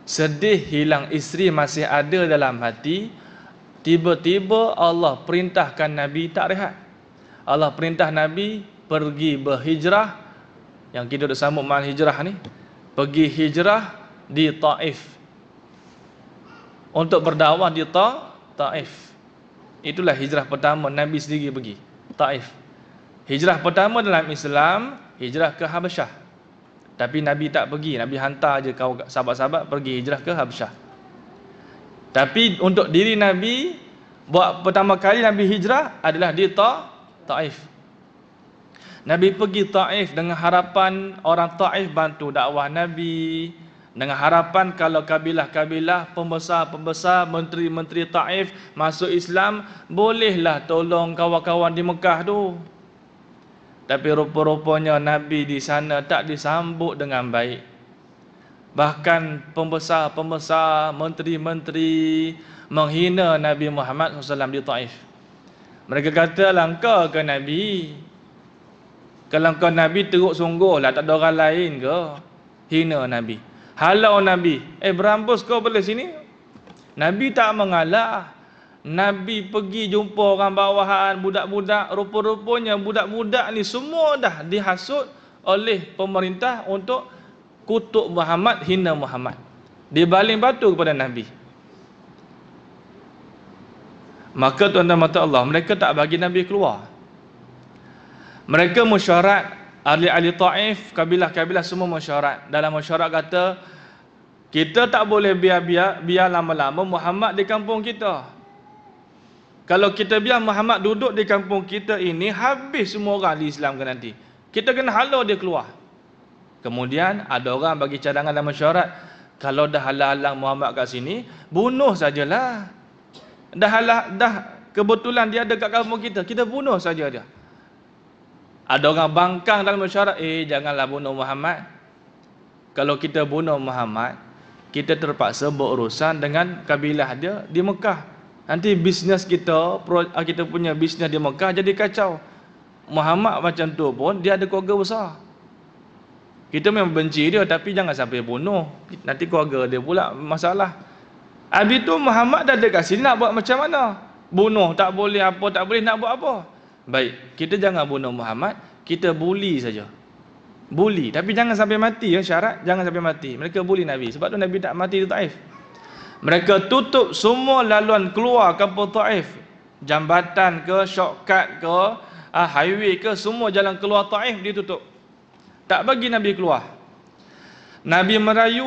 sedih hilang isteri masih ada dalam hati tiba-tiba Allah perintahkan Nabi tak rehat Allah perintah Nabi pergi berhijrah yang kita dah sambut mal hijrah ni pergi hijrah di Taif untuk berdakwah di Ta Taif itulah hijrah pertama Nabi sendiri pergi Taif hijrah pertama dalam Islam hijrah ke Habasyah tapi Nabi tak pergi, Nabi hantar je kau sahabat-sahabat pergi hijrah ke Habsyah. Tapi untuk diri Nabi buat pertama kali Nabi hijrah adalah di Ta Taif. Nabi pergi Taif dengan harapan orang Taif bantu dakwah Nabi dengan harapan kalau kabilah-kabilah pembesar-pembesar menteri-menteri Taif masuk Islam bolehlah tolong kawan-kawan di Mekah tu tapi rupa-rupanya Nabi di sana tak disambut dengan baik. Bahkan pembesar-pembesar, menteri-menteri menghina Nabi Muhammad SAW di Taif. Mereka kata langkah ke Nabi. Kalau kau Nabi teruk sungguh lah, tak ada orang lain ke. Hina Nabi. Halau Nabi. Eh berambus kau boleh sini? Nabi tak mengalah. Nabi pergi jumpa orang bawahan, budak-budak, rupa-rupanya budak-budak ni semua dah dihasut oleh pemerintah untuk kutuk Muhammad, hina Muhammad. Dia baling batu kepada Nabi. Maka tuan-tuan mata Allah, mereka tak bagi Nabi keluar. Mereka musyarat, ahli-ahli ta'if, kabilah-kabilah semua musyarat. Dalam musyarat kata, kita tak boleh biar-biar biar lama-lama Muhammad di kampung kita. Kalau kita biar Muhammad duduk di kampung kita ini habis semua orang di Islam ke nanti. Kita kena halau dia keluar. Kemudian ada orang bagi cadangan dan mesyuarat, kalau dah halalang Muhammad kat sini, bunuh sajalah. Dah halah, dah kebetulan dia ada kat kampung kita, kita bunuh saja dia. Ada orang bangkang dalam mesyuarat, eh janganlah bunuh Muhammad. Kalau kita bunuh Muhammad, kita terpaksa berurusan dengan kabilah dia di Mekah. Nanti bisnes kita, ah, kita punya bisnes di Mekah jadi kacau. Muhammad macam tu pun dia ada keluarga besar. Kita memang benci dia tapi jangan sampai bunuh. Nanti keluarga dia pula masalah. Habis tu Muhammad dah dekat sini nak buat macam mana? Bunuh tak boleh apa tak boleh nak buat apa? Baik, kita jangan bunuh Muhammad, kita buli saja. Buli tapi jangan sampai mati ya syarat, jangan sampai mati. Mereka buli Nabi sebab tu Nabi tak mati tu taif mereka tutup semua laluan keluar kampung Taif jambatan ke shortcut ke uh, highway ke semua jalan keluar Taif ditutup tak bagi nabi keluar Nabi merayu,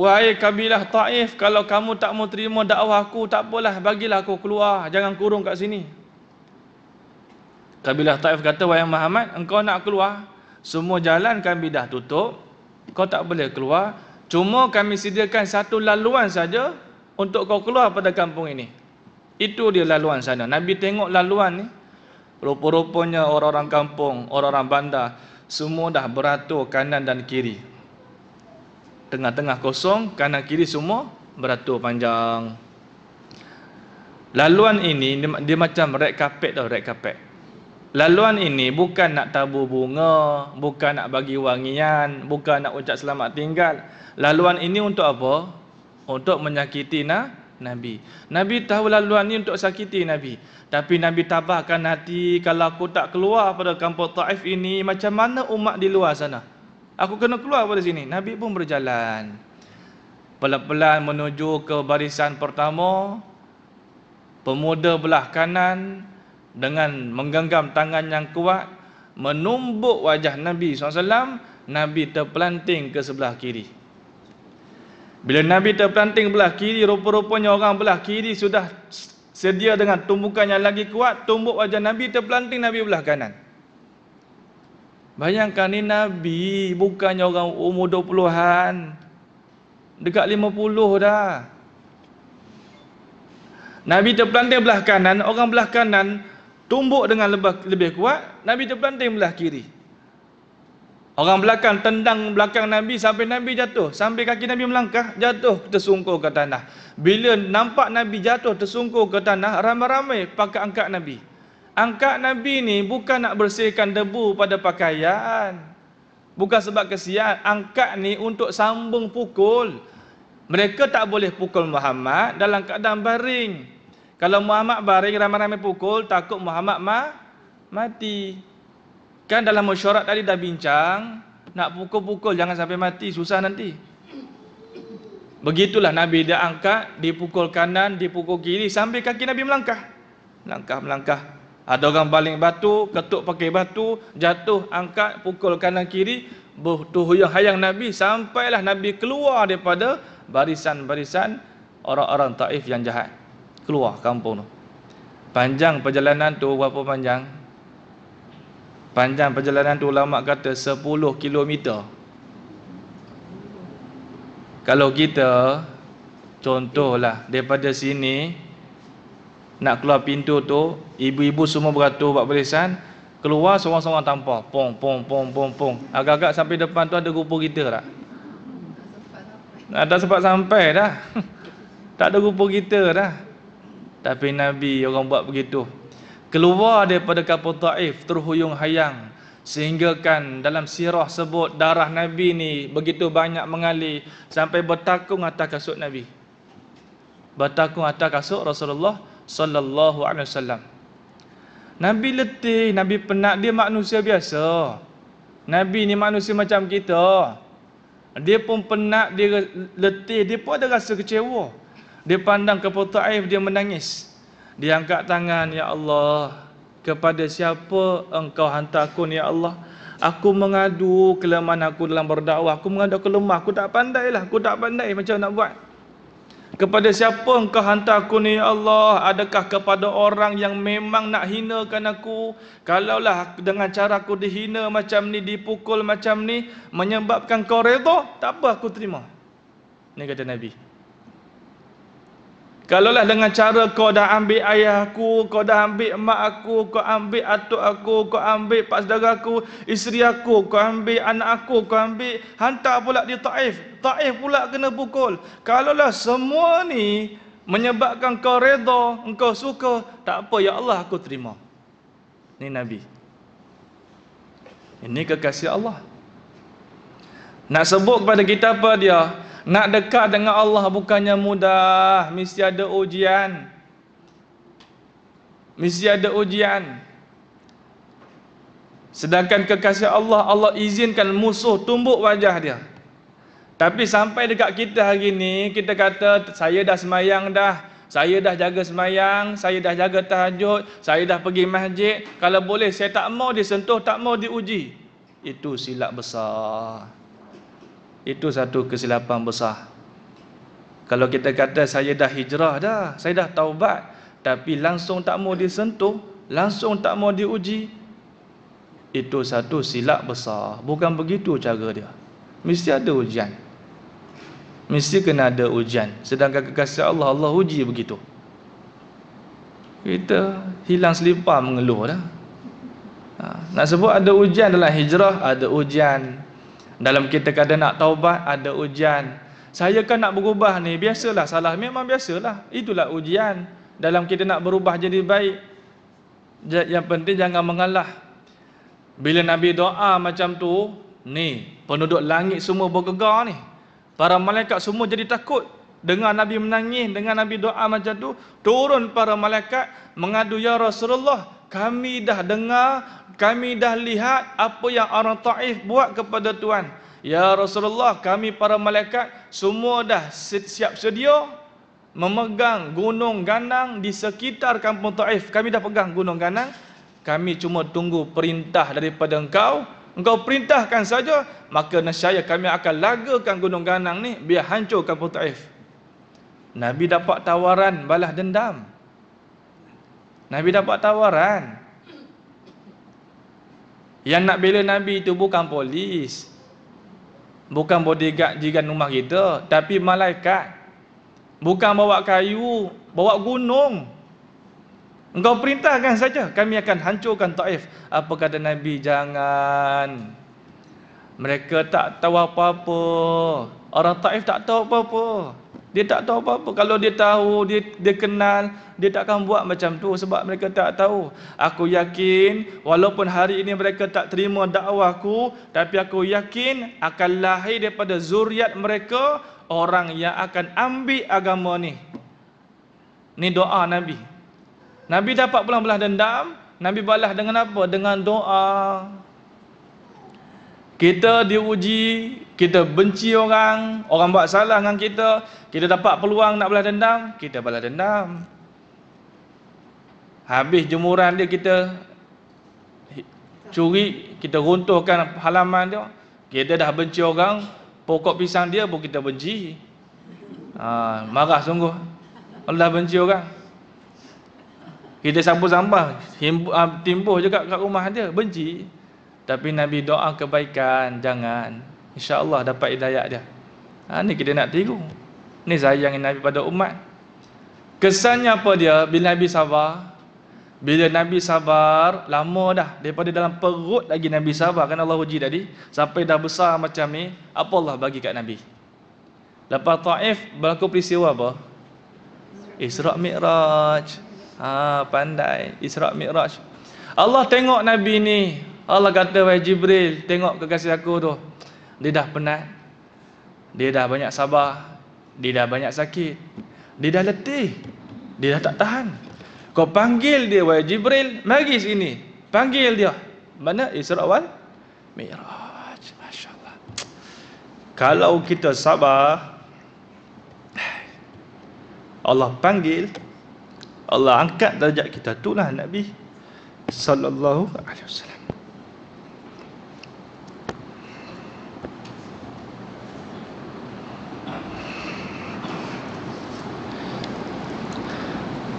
wahai kabilah Taif, kalau kamu tak mau terima dakwah aku, tak apalah, bagilah aku keluar, jangan kurung kat sini. Kabilah Taif kata, wahai Muhammad, engkau nak keluar, semua jalan kami dah tutup, kau tak boleh keluar, cuma kami sediakan satu laluan saja, untuk kau keluar pada kampung ini. Itu dia laluan sana. Nabi tengok laluan ni. Rupa-rupanya orang-orang kampung, orang-orang bandar semua dah beratur kanan dan kiri. Tengah-tengah kosong, kanan kiri semua beratur panjang. Laluan ini dia, macam red carpet tau, red carpet. Laluan ini bukan nak tabu bunga, bukan nak bagi wangian, bukan nak ucap selamat tinggal. Laluan ini untuk apa? untuk menyakiti na, Nabi. Nabi tahu laluan ni untuk sakiti Nabi. Tapi Nabi tabahkan hati kalau aku tak keluar pada kampung Taif ini macam mana umat di luar sana? Aku kena keluar pada sini. Nabi pun berjalan. Pelan-pelan menuju ke barisan pertama. Pemuda belah kanan dengan menggenggam tangan yang kuat menumbuk wajah Nabi SAW Nabi terpelanting ke sebelah kiri bila Nabi terpelanting belah kiri, rupa-rupanya orang belah kiri sudah sedia dengan tumbukan yang lagi kuat, tumbuk wajah Nabi terpelanting Nabi belah kanan. Bayangkan ni Nabi bukannya orang umur 20-an. Dekat 50 dah. Nabi terpelanting belah kanan, orang belah kanan tumbuk dengan lebih, kuat, Nabi terpelanting belah kiri. Orang belakang tendang belakang Nabi sampai Nabi jatuh. sampai kaki Nabi melangkah, jatuh tersungkur ke tanah. Bila nampak Nabi jatuh tersungkur ke tanah, ramai-ramai pakai angkat Nabi. Angkat Nabi ni bukan nak bersihkan debu pada pakaian. Bukan sebab kesian. Angkat ni untuk sambung pukul. Mereka tak boleh pukul Muhammad dalam keadaan baring. Kalau Muhammad baring ramai-ramai pukul, takut Muhammad ma mati. Kan dalam mesyuarat tadi dah bincang, nak pukul-pukul jangan sampai mati, susah nanti. Begitulah Nabi dia angkat, dipukul kanan, dipukul kiri sambil kaki Nabi melangkah. Melangkah-melangkah. Ada orang baling batu, ketuk pakai batu, jatuh, angkat, pukul kanan kiri, butuh yang hayang Nabi sampailah Nabi keluar daripada barisan-barisan orang-orang Taif yang jahat. Keluar kampung tu. Panjang perjalanan tu berapa panjang? Panjang perjalanan tu ulama kata 10 km. Kalau kita contohlah daripada sini nak keluar pintu tu, ibu-ibu semua beratur buat barisan, keluar seorang-seorang tanpa, pong pong pong pong pong. Agak-agak sampai depan tu ada grupo kita tak? Ada sebab sampai dah. Tak ada grupo kita dah. Tapi Nabi orang buat begitu keluar daripada kapal Taif terhuyung hayang sehinggakan dalam sirah sebut darah Nabi ni begitu banyak mengalir sampai bertakung atas kasut Nabi bertakung atas kasut Rasulullah sallallahu alaihi wasallam Nabi letih, Nabi penat, dia manusia biasa. Nabi ni manusia macam kita. Dia pun penat, dia letih, dia pun ada rasa kecewa. Dia pandang ke Putu Aif, dia menangis diangkat tangan ya Allah kepada siapa engkau hantar aku ni ya Allah aku mengadu kelemahan aku dalam berdakwah aku mengadu kelemahan aku tak pandai lah, aku tak pandai macam nak buat kepada siapa engkau hantar aku ni ya Allah adakah kepada orang yang memang nak hinakan aku kalaulah dengan cara aku dihina macam ni dipukul macam ni menyebabkan kau redha tak apa aku terima ni kata nabi Kalaulah dengan cara kau dah ambil ayah aku, kau dah ambil mak aku, kau ambil atuk aku, kau ambil pak saudara aku, isteri aku, kau ambil anak aku, kau ambil hantar pula di Taif. Taif pula kena pukul. Kalaulah semua ni menyebabkan kau redha, engkau suka, tak apa ya Allah aku terima. Ini Nabi. Ini kekasih Allah. Nak sebut kepada kita apa dia? Nak dekat dengan Allah bukannya mudah. Mesti ada ujian. Mesti ada ujian. Sedangkan kekasih Allah, Allah izinkan musuh tumbuk wajah dia. Tapi sampai dekat kita hari ini, kita kata saya dah semayang dah. Saya dah jaga semayang, saya dah jaga tahajud, saya dah pergi masjid. Kalau boleh saya tak mau disentuh, tak mau diuji. Itu silap besar itu satu kesilapan besar kalau kita kata saya dah hijrah dah saya dah taubat tapi langsung tak mau disentuh langsung tak mau diuji itu satu silap besar bukan begitu cara dia mesti ada ujian mesti kena ada ujian sedangkan kekasih Allah Allah uji begitu kita hilang selipar mengeluh dah ha, nak sebut ada ujian dalam hijrah ada ujian dalam kita kata nak taubat ada ujian. Saya kan nak berubah ni, biasalah salah memang biasalah. Itulah ujian dalam kita nak berubah jadi baik. Yang penting jangan mengalah. Bila Nabi doa macam tu, ni penduduk langit semua bergegar ni. Para malaikat semua jadi takut dengan Nabi menangis, dengan Nabi doa macam tu, turun para malaikat mengadu ya Rasulullah, kami dah dengar kami dah lihat apa yang orang Taif buat kepada Tuhan. Ya Rasulullah, kami para malaikat semua dah siap sedia memegang gunung ganang di sekitar kampung Taif. Kami dah pegang gunung ganang. Kami cuma tunggu perintah daripada engkau. Engkau perintahkan saja, maka nasyaya kami akan lagakan gunung ganang ni biar hancur kampung Taif. Nabi dapat tawaran balas dendam. Nabi dapat tawaran. Yang nak bela Nabi itu bukan polis. Bukan bodyguard jiran rumah kita. Tapi malaikat. Bukan bawa kayu. Bawa gunung. Engkau perintahkan saja. Kami akan hancurkan ta'if. Apa kata Nabi? Jangan. Mereka tak tahu apa-apa. Orang ta'if tak tahu apa-apa dia tak tahu apa-apa kalau dia tahu dia dia kenal dia tak akan buat macam tu sebab mereka tak tahu aku yakin walaupun hari ini mereka tak terima dakwahku tapi aku yakin akan lahir daripada zuriat mereka orang yang akan ambil agama ni ni doa nabi nabi dapat pulang belah dendam nabi balas dengan apa dengan doa kita diuji, kita benci orang, orang buat salah dengan kita, kita dapat peluang nak balas dendam, kita balas dendam. Habis jemuran dia kita curi, kita runtuhkan halaman dia, kita dah benci orang, pokok pisang dia pun kita benci. Ha, marah sungguh. Kalau dah benci orang. Kita sambung-sambung, ah, timbuh juga kat rumah dia, Benci. Tapi Nabi doa kebaikan, jangan. Insya Allah dapat hidayat dia. Ha, ni kita nak tiru. Ni sayang Nabi pada umat. Kesannya apa dia? Bila Nabi sabar, bila Nabi sabar, lama dah. Daripada dalam perut lagi Nabi sabar. Kan Allah uji tadi. Sampai dah besar macam ni. Apa Allah bagi kat Nabi? Lepas ta'if, berlaku peristiwa apa? Isra' Mi'raj. Ha, pandai. Isra' Mi'raj. Allah tengok Nabi ni. Allah kata wahai Jibril tengok kekasih aku tu dia dah penat dia dah banyak sabar dia dah banyak sakit dia dah letih dia dah tak tahan kau panggil dia wahai Jibril mari sini panggil dia mana Isra wal Miraj masya-Allah kalau kita sabar Allah panggil Allah angkat darjat kita itulah Nabi sallallahu alaihi wasallam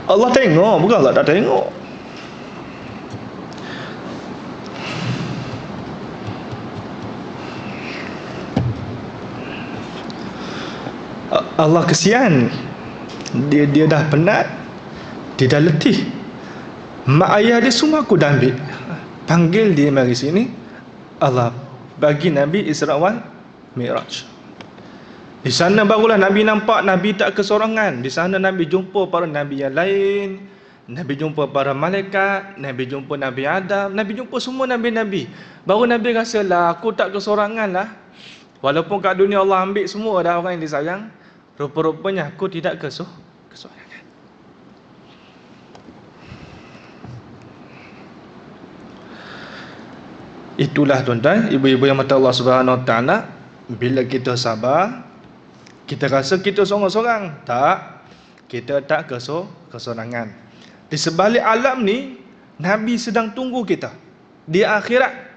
Allah tengok bukan Allah tak tengok Allah kesian dia dia dah penat dia dah letih mak ayah dia semua aku dah ambil panggil dia mari sini Allah bagi Nabi Isra wal Miraj di sana barulah Nabi nampak Nabi tak kesorangan. Di sana Nabi jumpa para Nabi yang lain. Nabi jumpa para malaikat. Nabi jumpa Nabi Adam. Nabi jumpa semua Nabi-Nabi. Baru Nabi rasa lah aku tak kesorangan lah. Walaupun kat dunia Allah ambil semua ada orang yang disayang. Rupa-rupanya aku tidak kesuh. Itulah tuan-tuan, ibu-ibu yang mata Allah Subhanahu Wa Taala, bila kita sabar, kita rasa kita sorang-sorang. Tak. Kita tak kesor, kesorangan. Di sebalik alam ni, Nabi sedang tunggu kita. Di akhirat.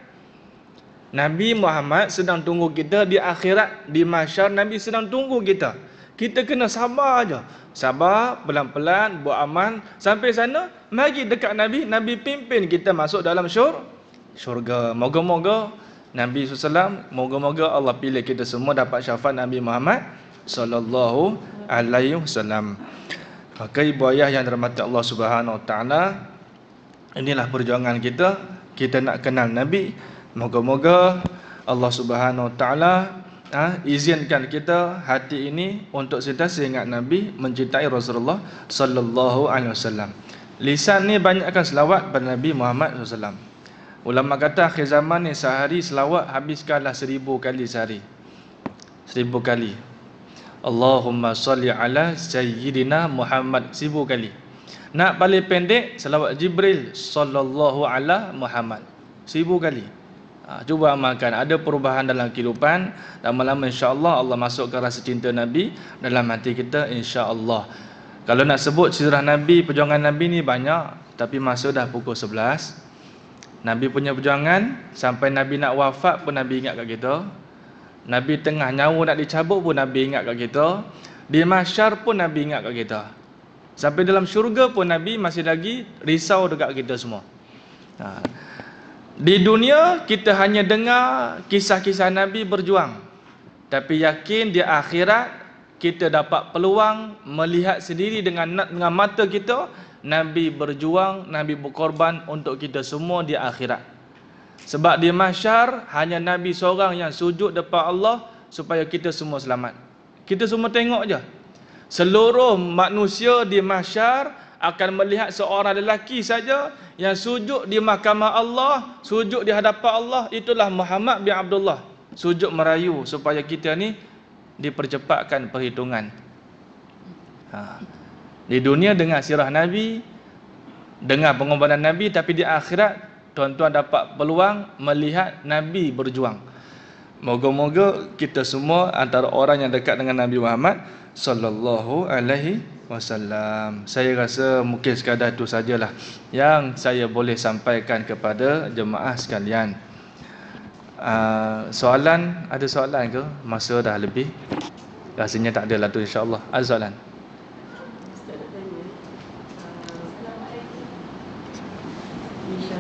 Nabi Muhammad sedang tunggu kita di akhirat. Di masyar, Nabi sedang tunggu kita. Kita kena sabar aja. Sabar, pelan-pelan, buat aman. Sampai sana, mari dekat Nabi. Nabi pimpin kita masuk dalam syur. Syurga. Moga-moga Nabi SAW, moga-moga Allah pilih kita semua dapat syafaat Nabi Muhammad sallallahu alaihi wasallam. Maka ibu ayah yang dirahmati Allah Subhanahu wa taala, inilah perjuangan kita, kita nak kenal Nabi. Moga-moga Allah Subhanahu wa taala ha, izinkan kita hati ini untuk sentiasa ingat Nabi, mencintai Rasulullah sallallahu alaihi wasallam. Lisan ni banyakkan selawat pada Nabi Muhammad SAW. Ulama kata akhir zaman ni sehari selawat habiskanlah seribu kali sehari. Seribu kali. Allahumma salli ala sayyidina Muhammad sibuk kali. Nak balik pendek selawat Jibril sallallahu ala Muhammad. Sibuk kali. Ha, cuba amalkan ada perubahan dalam kehidupan lama-lama insya-Allah Allah masukkan rasa cinta Nabi dalam hati kita insya-Allah. Kalau nak sebut sirah Nabi, perjuangan Nabi ni banyak tapi masa dah pukul 11. Nabi punya perjuangan sampai Nabi nak wafat pun Nabi ingat kat kita. Nabi tengah nyawa nak dicabut pun Nabi ingat kat kita. Di mahsyar pun Nabi ingat kat kita. Sampai dalam syurga pun Nabi masih lagi risau dekat kita semua. Ha. Di dunia kita hanya dengar kisah-kisah Nabi berjuang. Tapi yakin di akhirat kita dapat peluang melihat sendiri dengan dengan mata kita Nabi berjuang, Nabi berkorban untuk kita semua di akhirat. Sebab di Masyar hanya Nabi seorang yang sujud depan Allah supaya kita semua selamat. Kita semua tengok je. Seluruh manusia di Masyar akan melihat seorang lelaki saja yang sujud di mahkamah Allah, sujud di hadapan Allah itulah Muhammad bin Abdullah. Sujud merayu supaya kita ni dipercepatkan perhitungan. Ha. Di dunia dengan sirah Nabi, dengan pengorbanan Nabi tapi di akhirat tuan-tuan dapat peluang melihat Nabi berjuang. Moga-moga kita semua antara orang yang dekat dengan Nabi Muhammad sallallahu alaihi wasallam. Saya rasa mungkin sekadar itu sajalah yang saya boleh sampaikan kepada jemaah sekalian. Uh, soalan ada soalan ke? Masa dah lebih. Rasanya tak ada lah tu insya-Allah. Ada soalan.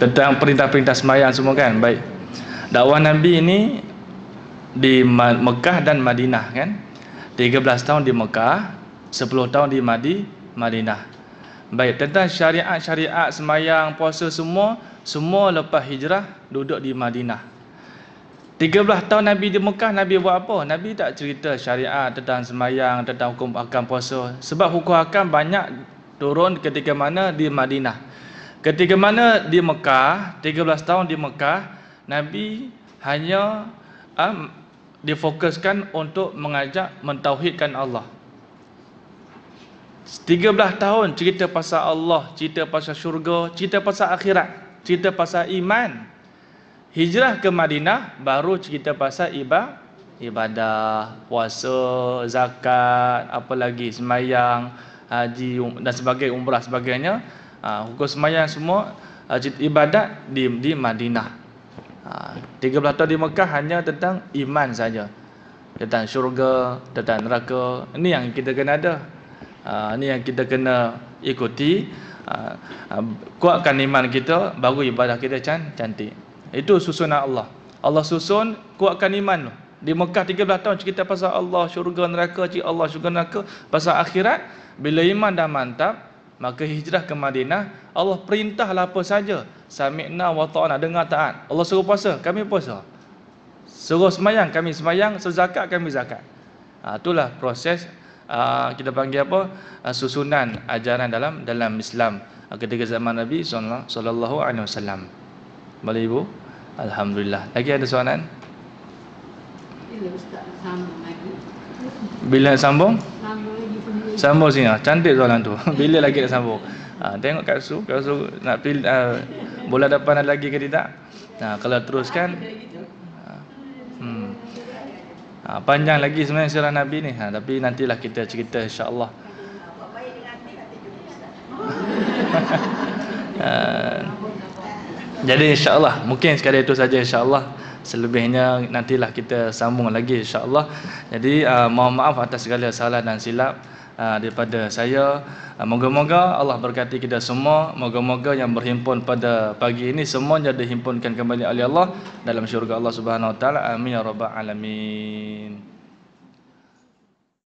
tentang perintah-perintah semayan, semua kan baik dakwah Nabi ini di Mekah dan Madinah kan 13 tahun di Mekah 10 tahun di Madi Madinah baik tentang syariat-syariat semayang puasa semua semua lepas hijrah duduk di Madinah 13 tahun Nabi di Mekah Nabi buat apa? Nabi tak cerita syariat tentang semayang tentang hukum akan puasa sebab hukum akan banyak turun ketika mana di Madinah Ketika mana di Mekah, 13 tahun di Mekah, Nabi hanya um, difokuskan untuk mengajak mentauhidkan Allah. 13 tahun cerita pasal Allah, cerita pasal syurga, cerita pasal akhirat, cerita pasal iman. Hijrah ke Madinah baru cerita pasal ibadah ibadah, puasa, zakat, apa lagi, semayang, haji um, dan sebagainya, umrah sebagainya. Ah, hukum semayang semua ah, ibadat di di Madinah. Ah, tiga belah tahun di Mekah hanya tentang iman saja. Tentang syurga, tentang neraka. Ini yang kita kena ada. ini yang kita kena ikuti. kuatkan iman kita baru ibadah kita cantik. Itu susunan Allah. Allah susun kuatkan iman tu. Di Mekah 13 tahun cerita pasal Allah syurga neraka, cik Allah syurga neraka, pasal akhirat bila iman dah mantap, maka hijrah ke Madinah Allah perintahlah apa saja sami'na wa ta'ana dengar taat Allah suruh puasa kami puasa suruh semayang kami semayang suruh zakat kami zakat ha, itulah proses uh, kita panggil apa uh, susunan ajaran dalam dalam Islam uh, ketika zaman Nabi saw. alaihi boleh ibu alhamdulillah lagi ada soalan bila sambung bila sambung sambung lagi sambung sini ah. Cantik soalan tu. Bila lagi nak sambung? Ha, tengok kat su, kalau su nak pil, uh, bola depan ada lagi ke tidak? Ha, kalau teruskan hmm. ha, panjang lagi sebenarnya sirah Nabi ni. Ha, tapi nantilah kita cerita insya-Allah. ha, jadi insya-Allah mungkin sekali itu saja insya-Allah. Selebihnya nantilah kita sambung lagi insya-Allah. Jadi uh, mohon maaf atas segala salah dan silap. Ah, daripada saya. Ah, moga-moga Allah berkati kita semua. Moga-moga yang berhimpun pada pagi ini semuanya dihimpunkan kembali oleh Allah dalam syurga Allah Subhanahu Wa Taala. Amin ya robbal alamin.